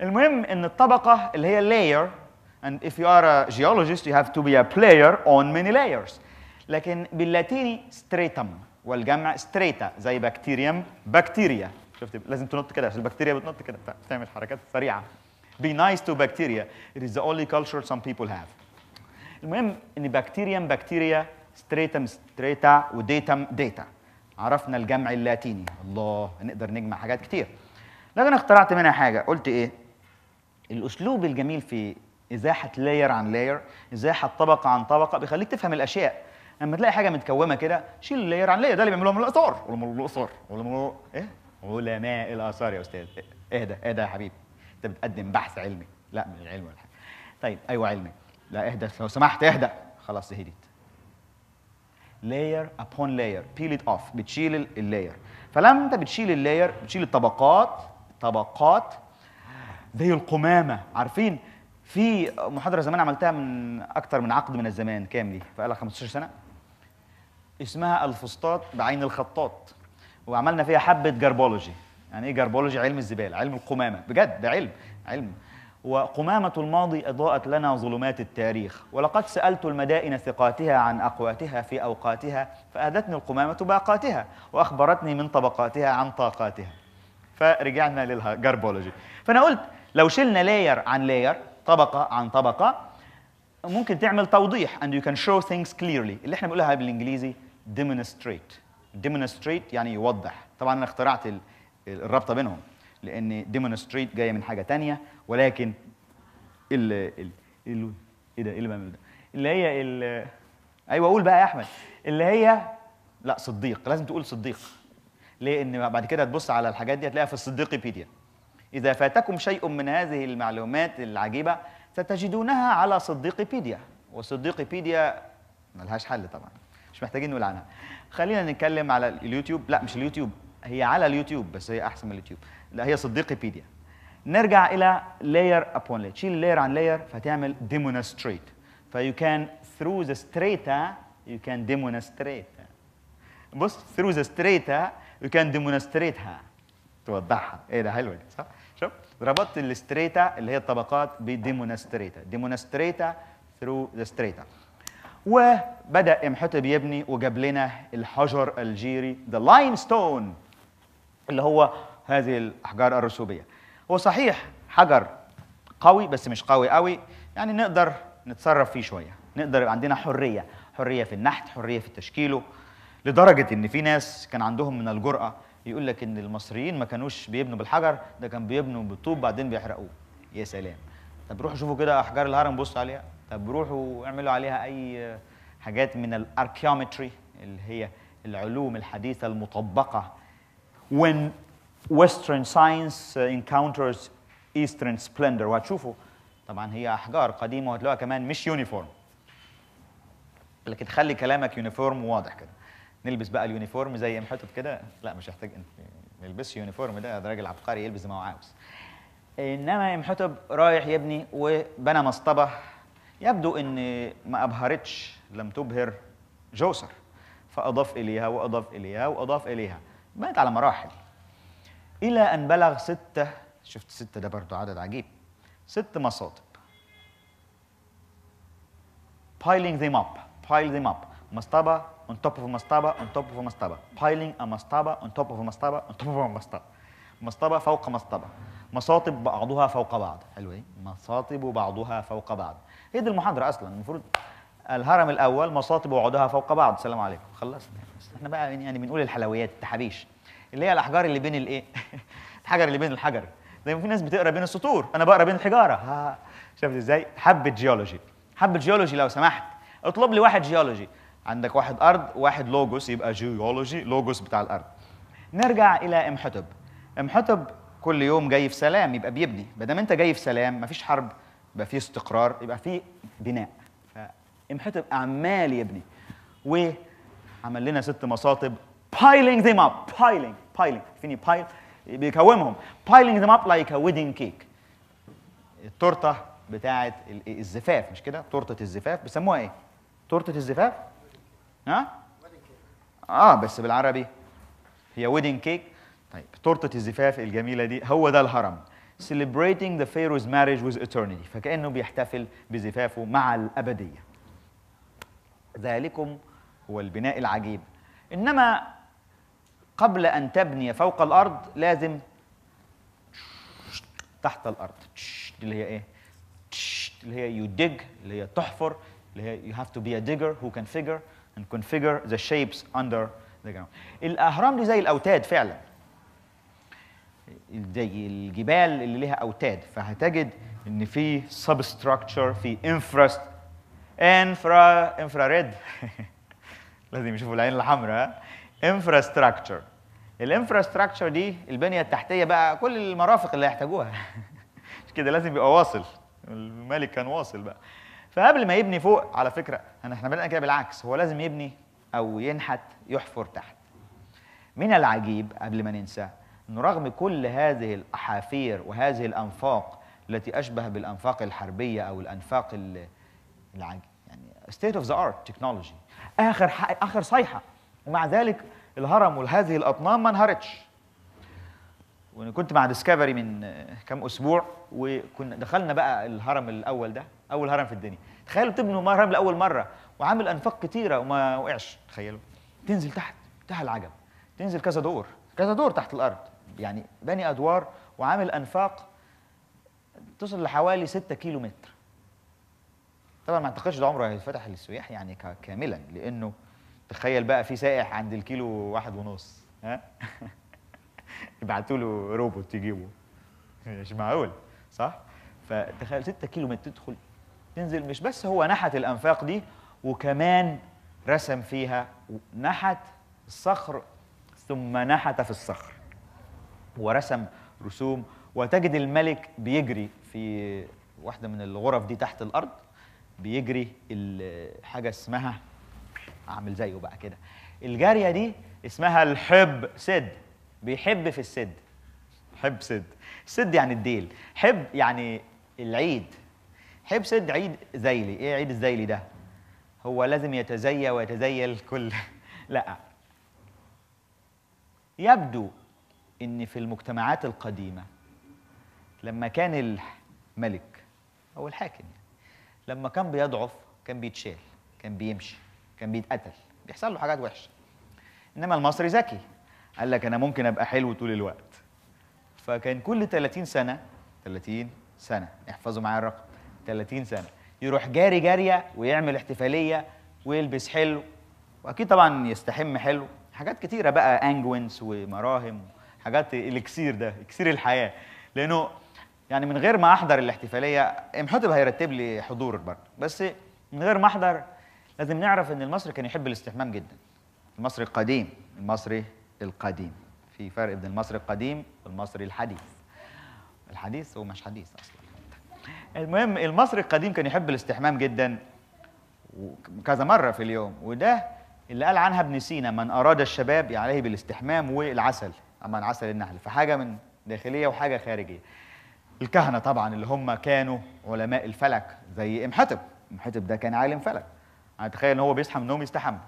المهم ان الطبقه اللي هي layer and if you are a geologist you have to be a player on many layers لكن باللاتيني stratum والجمع ستريتا زي بكتيريوم بكتيريا شفت لازم تنط كده عشان البكتيريا بتنط كده بتعمل حركات سريعه be nice to bacteria it is the only culture some people have المهم ان بكتيريم بكتيريا ستريتم ستريتا وديتم ديتا عرفنا الجمع اللاتيني الله هنقدر نجمع حاجات كتير لكن انا اخترعت منها حاجه قلت ايه الاسلوب الجميل في ازاحه لاير عن لاير ازاحه طبقه عن طبقه بيخليك تفهم الاشياء لما تلاقي حاجه متكومه كده شيل لاير عن لاير ده اللي بيعملوه من الاثار علماء الاثار علماء ايه علماء الاثار يا استاذ اهدى اهدى يا حبيبي انت بتقدم بحث علمي لا من العلم ولا حاجه طيب ايوه علمي لا اهدى لو سمحت اهدى خلاص هديت لاير upon لاير peel it off بتشيل اللاير فلما انت بتشيل اللاير بتشيل الطبقات طبقات زي القمامه عارفين في محاضره زمان عملتها من اكتر من عقد من الزمان كام دي بقى لها 15 سنه اسمها الفسطاط بعين الخطاط وعملنا فيها حبه جربولوجي يعني ايه جربولوجي علم الزباله علم القمامه بجد ده علم علم وقمامة الماضي أضاءت لنا ظلمات التاريخ ولقد سألت المدائن ثقاتها عن أقواتها في أوقاتها فأهدتني القمامة باقاتها وأخبرتني من طبقاتها عن طاقاتها فرجعنا للجربولوجي فأنا قلت لو شلنا لاير عن لاير طبقة عن طبقة ممكن تعمل توضيح and you can show things clearly اللي احنا بنقولها بالإنجليزي demonstrate demonstrate يعني يوضح طبعا أنا اخترعت الرابطة بينهم لأن demonstrate جاية من حاجة تانية ولكن ال ال ايه ده ايه اللي بعمله ده اللي هي ال ايوه قول بقى يا احمد اللي هي لا صديق لازم تقول صديق ليه ان بعد كده تبص على الحاجات دي هتلاقيها في الصديقيبيديا اذا فاتكم شيء من هذه المعلومات العجيبه ستجدونها على صديقيبيديا وصديقيبيديا ملهاش حل طبعا مش محتاجين نقول عنها خلينا نتكلم على اليوتيوب لا مش اليوتيوب هي على اليوتيوب بس هي احسن من اليوتيوب لا هي صديقيبيديا نرجع الى layer upon layer تشيل layer عن layer فتعمل demonstrate فيو كان through the strata you can demonstrate بص through the strata you can demonstrate توضحها ايه ده حلوه صح شوف ربطت الستريتا اللي هي الطبقات بديمونستريتا ديمونستريتا ثرو ذا ستريتا وبدا امحتب يبني وجاب لنا الحجر الجيري ذا لايم ستون اللي هو هذه الاحجار الرسوبيه هو صحيح حجر قوي بس مش قوي قوي يعني نقدر نتصرف فيه شويه نقدر يبقى عندنا حريه حريه في النحت حريه في تشكيله لدرجه ان في ناس كان عندهم من الجراه يقول لك ان المصريين ما كانوش بيبنوا بالحجر ده كان بيبنوا بالطوب بعدين بيحرقوه يا سلام طب روحوا شوفوا كده احجار الهرم بصوا عليها طب روحوا اعملوا عليها اي حاجات من الاركيومتري اللي هي العلوم الحديثه المطبقه ويسترن ساينس انكاونترز ايسترن سبلندر وهتشوفوا طبعا هي احجار قديمه وهتلاقوها كمان مش يونيفورم لكن خلي كلامك يونيفورم واضح كده نلبس بقى اليونيفورم زي امحتت كده لا مش هحتاج نلبس يونيفورم ده ده راجل عبقري يلبس زي ما هو عاوز انما امحتب رايح يبني وبنى مصطبه يبدو ان ما ابهرتش لم تبهر جوسر فاضاف اليها واضاف اليها واضاف اليها بنت على مراحل إلى أن بلغ ستة شفت ستة ده برضو عدد عجيب ست مصاطب piling them up pile them up مصطبة on top of مصطبة on top of مصطبة piling a مصطبة on top of مصطبة on top of مصطبة مصطبة فوق مصطبة مصاطب بعضها فوق بعض حلوة ايه مصاطب بعضها فوق بعض هي دي المحاضرة أصلا المفروض الهرم الأول مصاطب بعضها فوق بعض السلام عليكم خلصنا احنا بقى يعني بنقول الحلويات التحابيش اللي هي الاحجار اللي بين الايه الحجر اللي بين الحجر زي ما في ناس بتقرا بين السطور انا بقرا بين الحجاره ها شفت ازاي حبه جيولوجي حبه جيولوجي لو سمحت اطلب لي واحد جيولوجي عندك واحد ارض واحد لوجوس يبقى جيولوجي لوجوس بتاع الارض نرجع الى امحتب امحتب كل يوم جاي في سلام يبقى بيبني ما دام انت جاي في سلام مفيش حرب يبقى في استقرار يبقى في بناء فامحتب عمال يبني وعمل لنا ست مصاطب بايلينج them اب بايلينج بايلينج فيني بايل بيكومهم بايلينج ذم اب لايك ا ويدنج كيك التورته بتاعه الزفاف مش كده تورته الزفاف بيسموها ايه تورته الزفاف ها اه بس بالعربي هي ويدنج كيك طيب تورته الزفاف الجميله دي هو ده الهرم celebrating the Pharaoh's marriage with eternity فكأنه بيحتفل بزفافه مع الأبدية ذلكم هو البناء العجيب إنما قبل أن تبني فوق الأرض لازم تحت الأرض اللي هي إيه؟ اللي هي you dig اللي هي تحفر اللي هي you have to be a digger who can figure and configure the shapes under the ground. الأهرام دي زي الأوتاد فعلا زي الجبال اللي ليها أوتاد فهتجد إن في substructure في انفراست انفرا انفراريد لازم يشوفوا العين الحمراء انفراستراكشر الانفراستراكشر دي البنيه التحتيه بقى كل المرافق اللي هيحتاجوها مش كده لازم يبقى واصل الملك كان واصل بقى فقبل ما يبني فوق على فكره انا احنا بدأنا كده بالعكس هو لازم يبني او ينحت يحفر تحت من العجيب قبل ما ننسى انه رغم كل هذه الاحافير وهذه الانفاق التي اشبه بالانفاق الحربيه او الانفاق العجيب يعني ستيت اوف ذا ارت تكنولوجي اخر اخر صيحه ومع ذلك الهرم وهذه الاطنان ما انهارتش وانا كنت مع ديسكفري من آه، كام اسبوع وكنا دخلنا بقى الهرم الاول ده اول هرم في الدنيا تخيلوا تبنوا هرم لاول مره وعامل انفاق كتيره وما وقعش تخيلوا تنزل تحت تحت العجب تنزل كذا دور كذا دور تحت الارض يعني بني ادوار وعامل انفاق تصل لحوالي 6 كيلو متر طبعا ما اعتقدش ده عمره هيتفتح للسياح يعني كاملا لانه تخيل بقى في سائح عند الكيلو واحد ونص ها يبعتوا له روبوت يجيبه مش معقول صح فتخيل 6 كيلو متر تدخل تنزل مش بس هو نحت الانفاق دي وكمان رسم فيها نحت الصخر ثم نحت في الصخر ورسم رسوم وتجد الملك بيجري في واحده من الغرف دي تحت الارض بيجري حاجه اسمها اعمل زيه بقى كده الجاريه دي اسمها الحب سد بيحب في السد حب سد سد يعني الديل حب يعني العيد حب سد عيد زيلي ايه عيد الزيلي ده هو لازم يتزيى ويتزيل كل لا يبدو ان في المجتمعات القديمه لما كان الملك او الحاكم لما كان بيضعف كان بيتشال كان بيمشي كان بيتقتل بيحصل له حاجات وحشه انما المصري ذكي قال لك انا ممكن ابقى حلو طول الوقت فكان كل 30 سنه 30 سنه احفظوا معايا الرقم 30 سنه يروح جاري جاريه ويعمل احتفاليه ويلبس حلو واكيد طبعا يستحم حلو حاجات كتيره بقى انجوينس ومراهم حاجات الاكسير ده اكسير الحياه لانه يعني من غير ما احضر الاحتفاليه امحتب هيرتب لي حضور برضه بس من غير ما احضر لازم نعرف ان المصري كان يحب الاستحمام جدا المصري القديم المصري القديم في فرق بين المصري القديم والمصري الحديث الحديث هو مش حديث اصلا المهم المصري القديم كان يحب الاستحمام جدا وكذا مره في اليوم وده اللي قال عنها ابن سينا من اراد الشباب عليه بالاستحمام والعسل اما عسل النحل فحاجه من داخليه وحاجه خارجيه الكهنه طبعا اللي هم كانوا علماء الفلك زي امحتب امحتب ده كان عالم فلك تخيل ان هو بيصحى من النوم يستحمى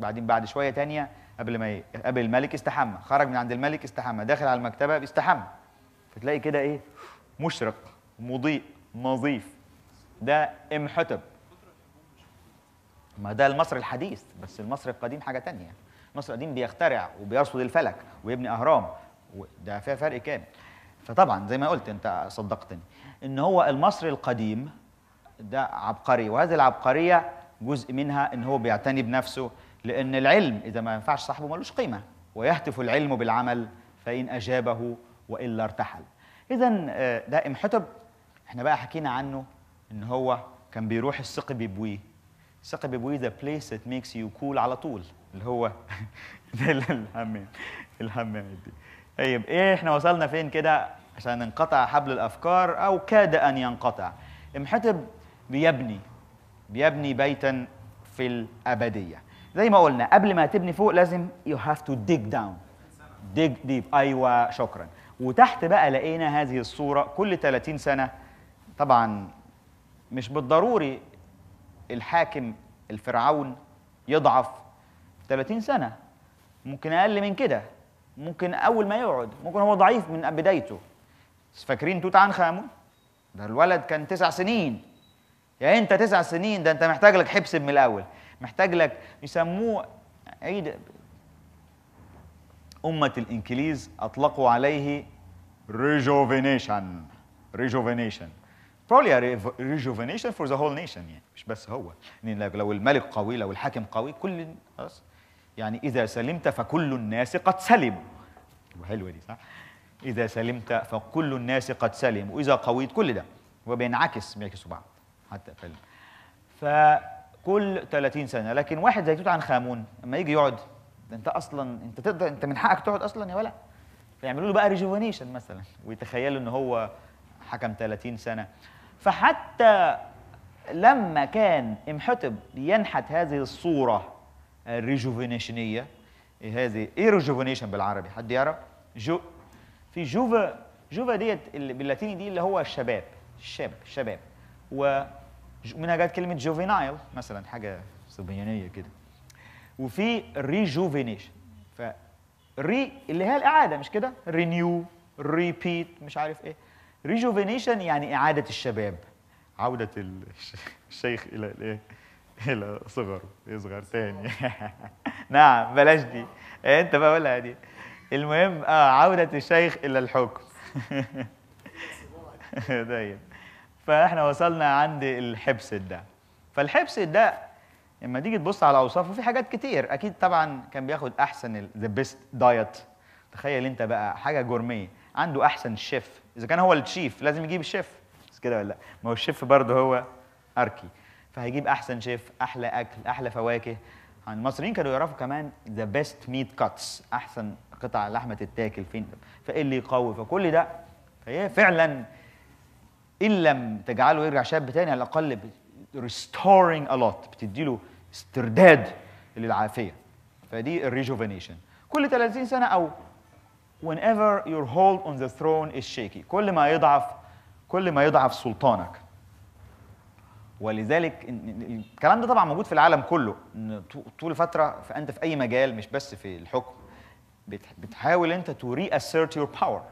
بعدين بعد شويه تانية قبل ما قبل الملك استحمى خرج من عند الملك استحمى داخل على المكتبه بيستحمى فتلاقي كده ايه مشرق مضيء نظيف ده حتب ما ده المصر الحديث بس المصر القديم حاجه تانية يعني. مصر القديم بيخترع وبيرصد الفلك ويبني اهرام ده فيها فرق كامل فطبعا زي ما قلت انت صدقتني ان هو المصري القديم ده عبقري وهذه العبقريه جزء منها ان هو بيعتني بنفسه لان العلم اذا ما ينفعش صاحبه ملوش قيمه ويهتف العلم بالعمل فان اجابه والا ارتحل اذا آه، ده امحتب احنا بقى حكينا عنه ان هو كان بيروح الثقب بيبويه الثقب بيبويه ذا بليس ات ميكس يو كول على طول اللي هو ده الحمام الحمام دي طيب ايه احنا وصلنا فين كده عشان انقطع حبل الافكار او كاد ان ينقطع امحتب بيبني بيبني بيتا في الابديه زي ما قلنا قبل ما تبني فوق لازم يو هاف تو dig داون dig deep ايوه شكرا وتحت بقى لقينا هذه الصوره كل 30 سنه طبعا مش بالضروري الحاكم الفرعون يضعف 30 سنه ممكن اقل من كده ممكن اول ما يقعد ممكن هو ضعيف من بدايته فاكرين توت عنخ امون ده الولد كان تسع سنين يعني انت تسع سنين ده انت محتاج لك حبس من الاول محتاج لك يسموه عيد أمة الإنكليز أطلقوا عليه ريجوفينيشن ريجوفينيشن probably ريجوفينيشن فور ذا هول نيشن يعني مش بس هو يعني لو الملك قوي لو الحاكم قوي كل خلاص يعني إذا سلمت فكل الناس قد سلموا حلوة دي صح؟ إذا سلمت فكل الناس قد سلموا وإذا قويت كل ده وبينعكس بيعكسوا بعض حتى فيلم فكل 30 سنة لكن واحد زي توت عنخ آمون لما يجي يقعد أنت أصلا أنت تقدر أنت من حقك تقعد أصلا يا ولا فيعملوا له بقى ريجوفينيشن مثلا ويتخيلوا إن هو حكم 30 سنة فحتى لما كان امحتب ينحت هذه الصورة الريجوفينيشنية هذه ايه ريجوفينيشن بالعربي حد يعرف؟ جو في جوفا جوفا ديت باللاتيني دي اللي هو الشباب الشاب الشباب ومنها جت كلمه جوفينايل مثلا حاجه صبيانيه كده وفي ريجوفينيشن فري اللي هي الاعاده مش كده رينيو ريبيت مش عارف ايه ريجوفينيشن يعني اعاده الشباب عوده الشيخ الى الايه الى صغره يصغر تاني نعم بلاش دي إيه، انت بقى قولها دي المهم اه عوده الشيخ الى الحكم طيب فاحنا وصلنا عند الحبسد ده فالحبسد ده لما تيجي تبص على اوصافه في حاجات كتير اكيد طبعا كان بياخد احسن ذا بيست دايت تخيل انت بقى حاجه جورميه عنده احسن شيف اذا كان هو الشيف لازم يجيب الشيف بس كده ولا لا ما هو الشيف برضه هو اركي فهيجيب احسن شيف احلى اكل احلى فواكه المصريين كانوا يعرفوا كمان ذا بيست ميت كاتس احسن قطع لحمه تتاكل فين فايه اللي يقوي فكل ده فهي فعلا ان لم تجعله يرجع شاب تاني على الاقل ريستورينج الوت بتديله استرداد للعافيه فدي الريجوفينيشن كل 30 سنه او ايفر يور هولد اون ذا ثرون از شيكي كل ما يضعف كل ما يضعف سلطانك ولذلك الكلام ده طبعا موجود في العالم كله طول فتره فانت في اي مجال مش بس في الحكم بتحاول انت ري اسيرت يور باور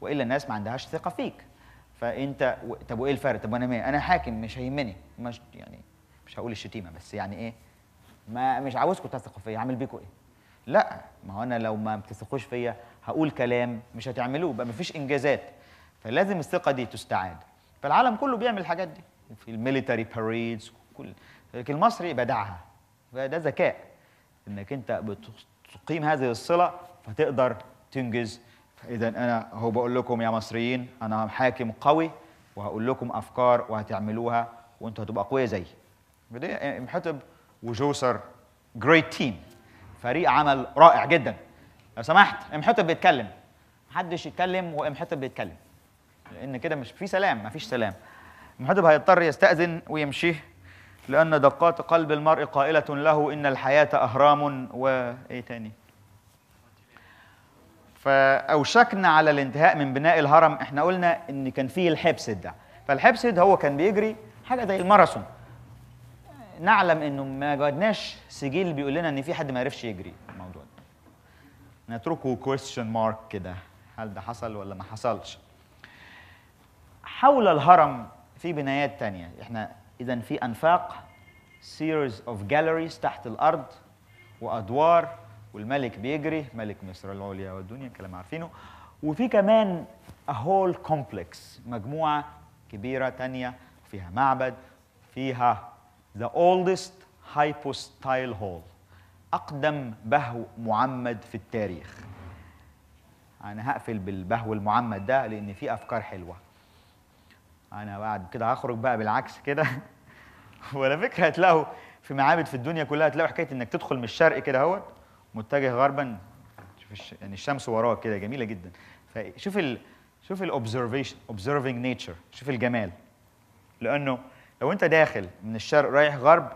والا الناس ما عندهاش ثقه فيك فانت طب وايه الفرق طب وانا مين انا حاكم مش هيهمني مش يعني مش هقول الشتيمه بس يعني ايه ما مش عاوزكم تثقوا فيا هعمل بيكم ايه لا ما هو انا لو ما بتثقوش فيا هقول كلام مش هتعملوه بقى مفيش انجازات فلازم الثقه دي تستعاد فالعالم كله بيعمل الحاجات دي وفي الميليتري باريدز وكل لكن المصري بدعها فده ذكاء انك انت بتقيم هذه الصله فتقدر تنجز اذا انا هو بقول لكم يا مصريين انا حاكم قوي وهقول لكم افكار وهتعملوها وانتوا هتبقى قويه زيي بدايه محتب وجوسر جريت تيم فريق عمل رائع جدا لو سمحت حتب بيتكلم محدش يتكلم حتب بيتكلم لان كده مش في سلام مفيش سلام حتب هيضطر يستاذن ويمشي لان دقات قلب المرء قائله له ان الحياه اهرام وايه تاني فاوشكنا على الانتهاء من بناء الهرم احنا قلنا ان كان فيه الحبسد ده فالحبسد هو كان بيجري حاجه زي الماراثون نعلم انه ما جدناش سجل بيقول لنا ان في حد ما عرفش يجري الموضوع ده نتركه كويستشن مارك كده هل ده حصل ولا ما حصلش حول الهرم في بنايات تانية احنا اذا في انفاق سيرز اوف جاليريز تحت الارض وادوار والملك بيجري ملك مصر العليا والدنيا الكلام عارفينه وفي كمان هول كومبلكس مجموعه كبيره تانية فيها معبد فيها ذا اولدست هايبوستايل هول اقدم بهو معمد في التاريخ انا هقفل بالبهو المعمد ده لان في افكار حلوه انا بعد كده هخرج بقى بالعكس كده وعلى فكره هتلاقوا في معابد في الدنيا كلها هتلاقوا حكايه انك تدخل من الشرق كده اهوت متجه غربا شوف يعني الشمس وراك كده جميله جدا فشوف ال شوف الاوبزرفيشن اوبزرفنج نيتشر شوف الجمال لانه لو انت داخل من الشرق رايح غرب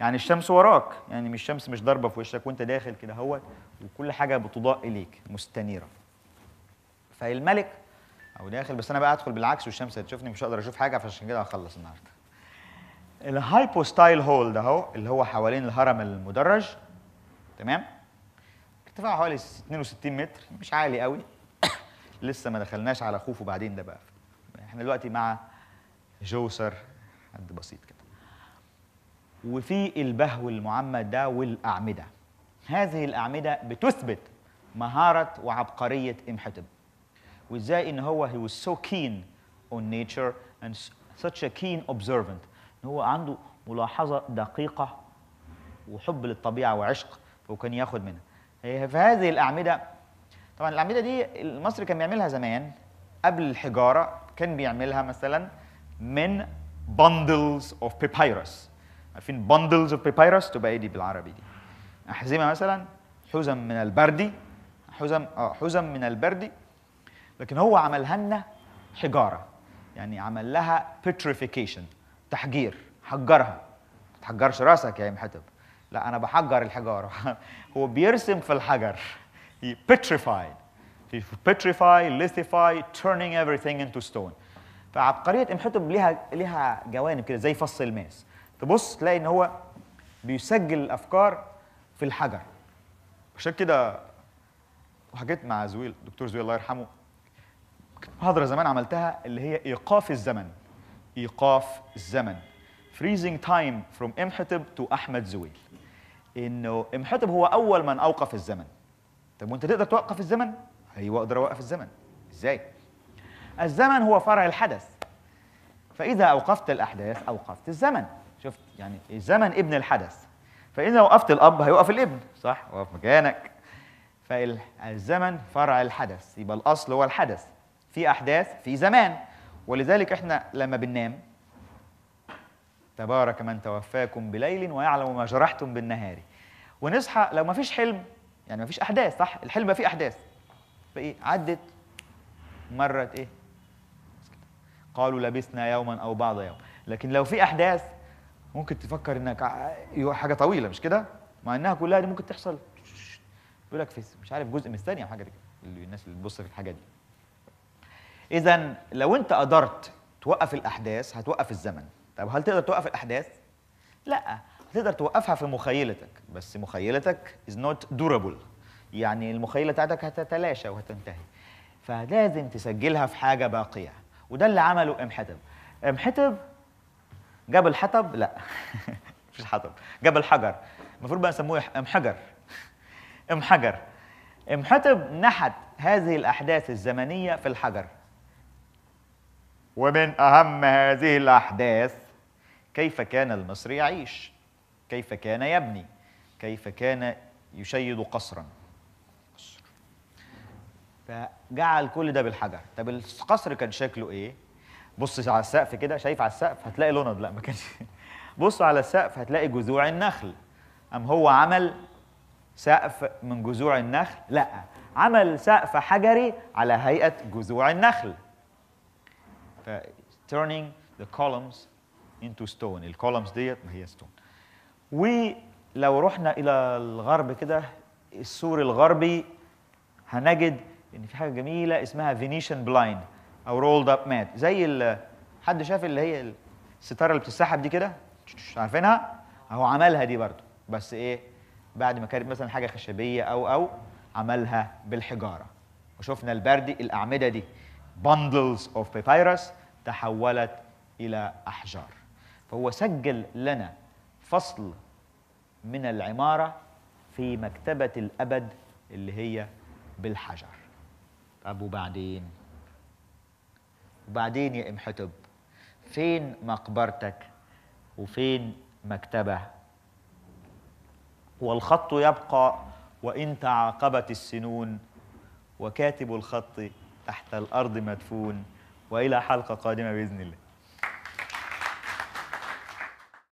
يعني الشمس وراك يعني مش الشمس مش ضاربه في وشك وانت داخل كده اهوت وكل حاجه بتضاء اليك مستنيره فالملك او داخل بس انا بقى ادخل بالعكس والشمس هتشوفني مش هقدر اشوف حاجه فعشان كده هخلص النهارده الهايبوستايل هول ده اهو اللي هو حوالين الهرم المدرج تمام ارتفاع حوالي 62 متر مش عالي قوي لسه ما دخلناش على خوفه بعدين ده بقى احنا دلوقتي مع جوسر حد بسيط كده وفي البهو المعمد ده والاعمده هذه الاعمده بتثبت مهاره وعبقريه ام حتب وازاي ان هو he was so keen on nature and such a keen observant ان هو عنده ملاحظه دقيقه وحب للطبيعه وعشق وكان ياخد منها هي في هذه الاعمده طبعا الاعمده دي المصري كان بيعملها زمان قبل الحجاره كان بيعملها مثلا من bundles of papyrus عارفين bundles of papyrus تبقى ايه دي بالعربي دي احزمه مثلا حزم من البردي حزم اه حزم من البردي لكن هو عملها لنا حجاره يعني عمل لها petrification تحجير حجرها ما تحجرش راسك يا ام حتب لا انا بحجر الحجاره هو بيرسم في الحجر petrified petrify lithify turning everything into stone فعبقريه امحتب ليها ليها جوانب كده زي فص الماس تبص تلاقي ان هو بيسجل الافكار في الحجر عشان كده وحكيت مع زويل دكتور زويل الله يرحمه محاضره زمان عملتها اللي هي ايقاف الزمن ايقاف الزمن freezing time from امحتب to احمد زويل انه امحطب هو اول من اوقف الزمن طب وانت تقدر توقف الزمن ايوه اقدر اوقف الزمن ازاي الزمن هو فرع الحدث فاذا اوقفت الاحداث اوقفت الزمن شفت يعني الزمن ابن الحدث فاذا وقفت الاب هيوقف الابن صح وقف مكانك فالزمن فرع الحدث يبقى الاصل هو الحدث في احداث في زمان ولذلك احنا لما بننام تبارك من توفاكم بليل ويعلم ما جرحتم بالنهار ونصحى لو ما فيش حلم يعني ما فيش احداث صح الحلم ما فيه احداث فايه عدت مرت ايه قالوا لبثنا يوما او بعض يوم لكن لو في احداث ممكن تفكر انك حاجه طويله مش كده مع انها كلها دي ممكن تحصل بيقول لك في مش عارف جزء من الثانيه او حاجه كده الناس اللي بتبص في الحاجات دي اذا لو انت قدرت توقف الاحداث هتوقف الزمن طب هل تقدر توقف الاحداث لا هتقدر توقفها في مخيلتك بس مخيلتك از نوت دورابل يعني المخيله بتاعتك هتتلاشى وهتنتهي فلازم تسجلها في حاجه باقيه وده اللي عمله ام حتب ام حتب جاب الحطب لا مش حطب جاب الحجر المفروض بقى نسموه ام حجر ام حجر ام حتب نحت هذه الاحداث الزمنيه في الحجر ومن اهم هذه الاحداث كيف كان المصري يعيش كيف كان يبني كيف كان يشيد قصرا فجعل كل ده بالحجر طب القصر كان شكله ايه بص على السقف كده شايف على السقف هتلاقي لوند لا ما كانش بص على السقف هتلاقي جذوع النخل ام هو عمل سقف من جذوع النخل لا عمل سقف حجري على هيئه جذوع النخل ف turning the columns into stone الكولمز ديت ما هي stone ولو رحنا الى الغرب كده السور الغربي هنجد ان في حاجه جميله اسمها فينيشن بلايند او رولد اب مات زي حد شاف اللي هي الستاره اللي بتتسحب دي كده عارفينها اهو عملها دي برضو بس ايه بعد ما كانت مثلا حاجه خشبيه او او عملها بالحجاره وشفنا البرد الاعمده دي bundles of papyrus تحولت الى احجار فهو سجل لنا فصل من العمارة في مكتبة الأبد اللي هي بالحجر طب وبعدين وبعدين يا ام حتب فين مقبرتك وفين مكتبه والخط يبقى وان تعاقبت السنون وكاتب الخط تحت الارض مدفون والى حلقه قادمه باذن الله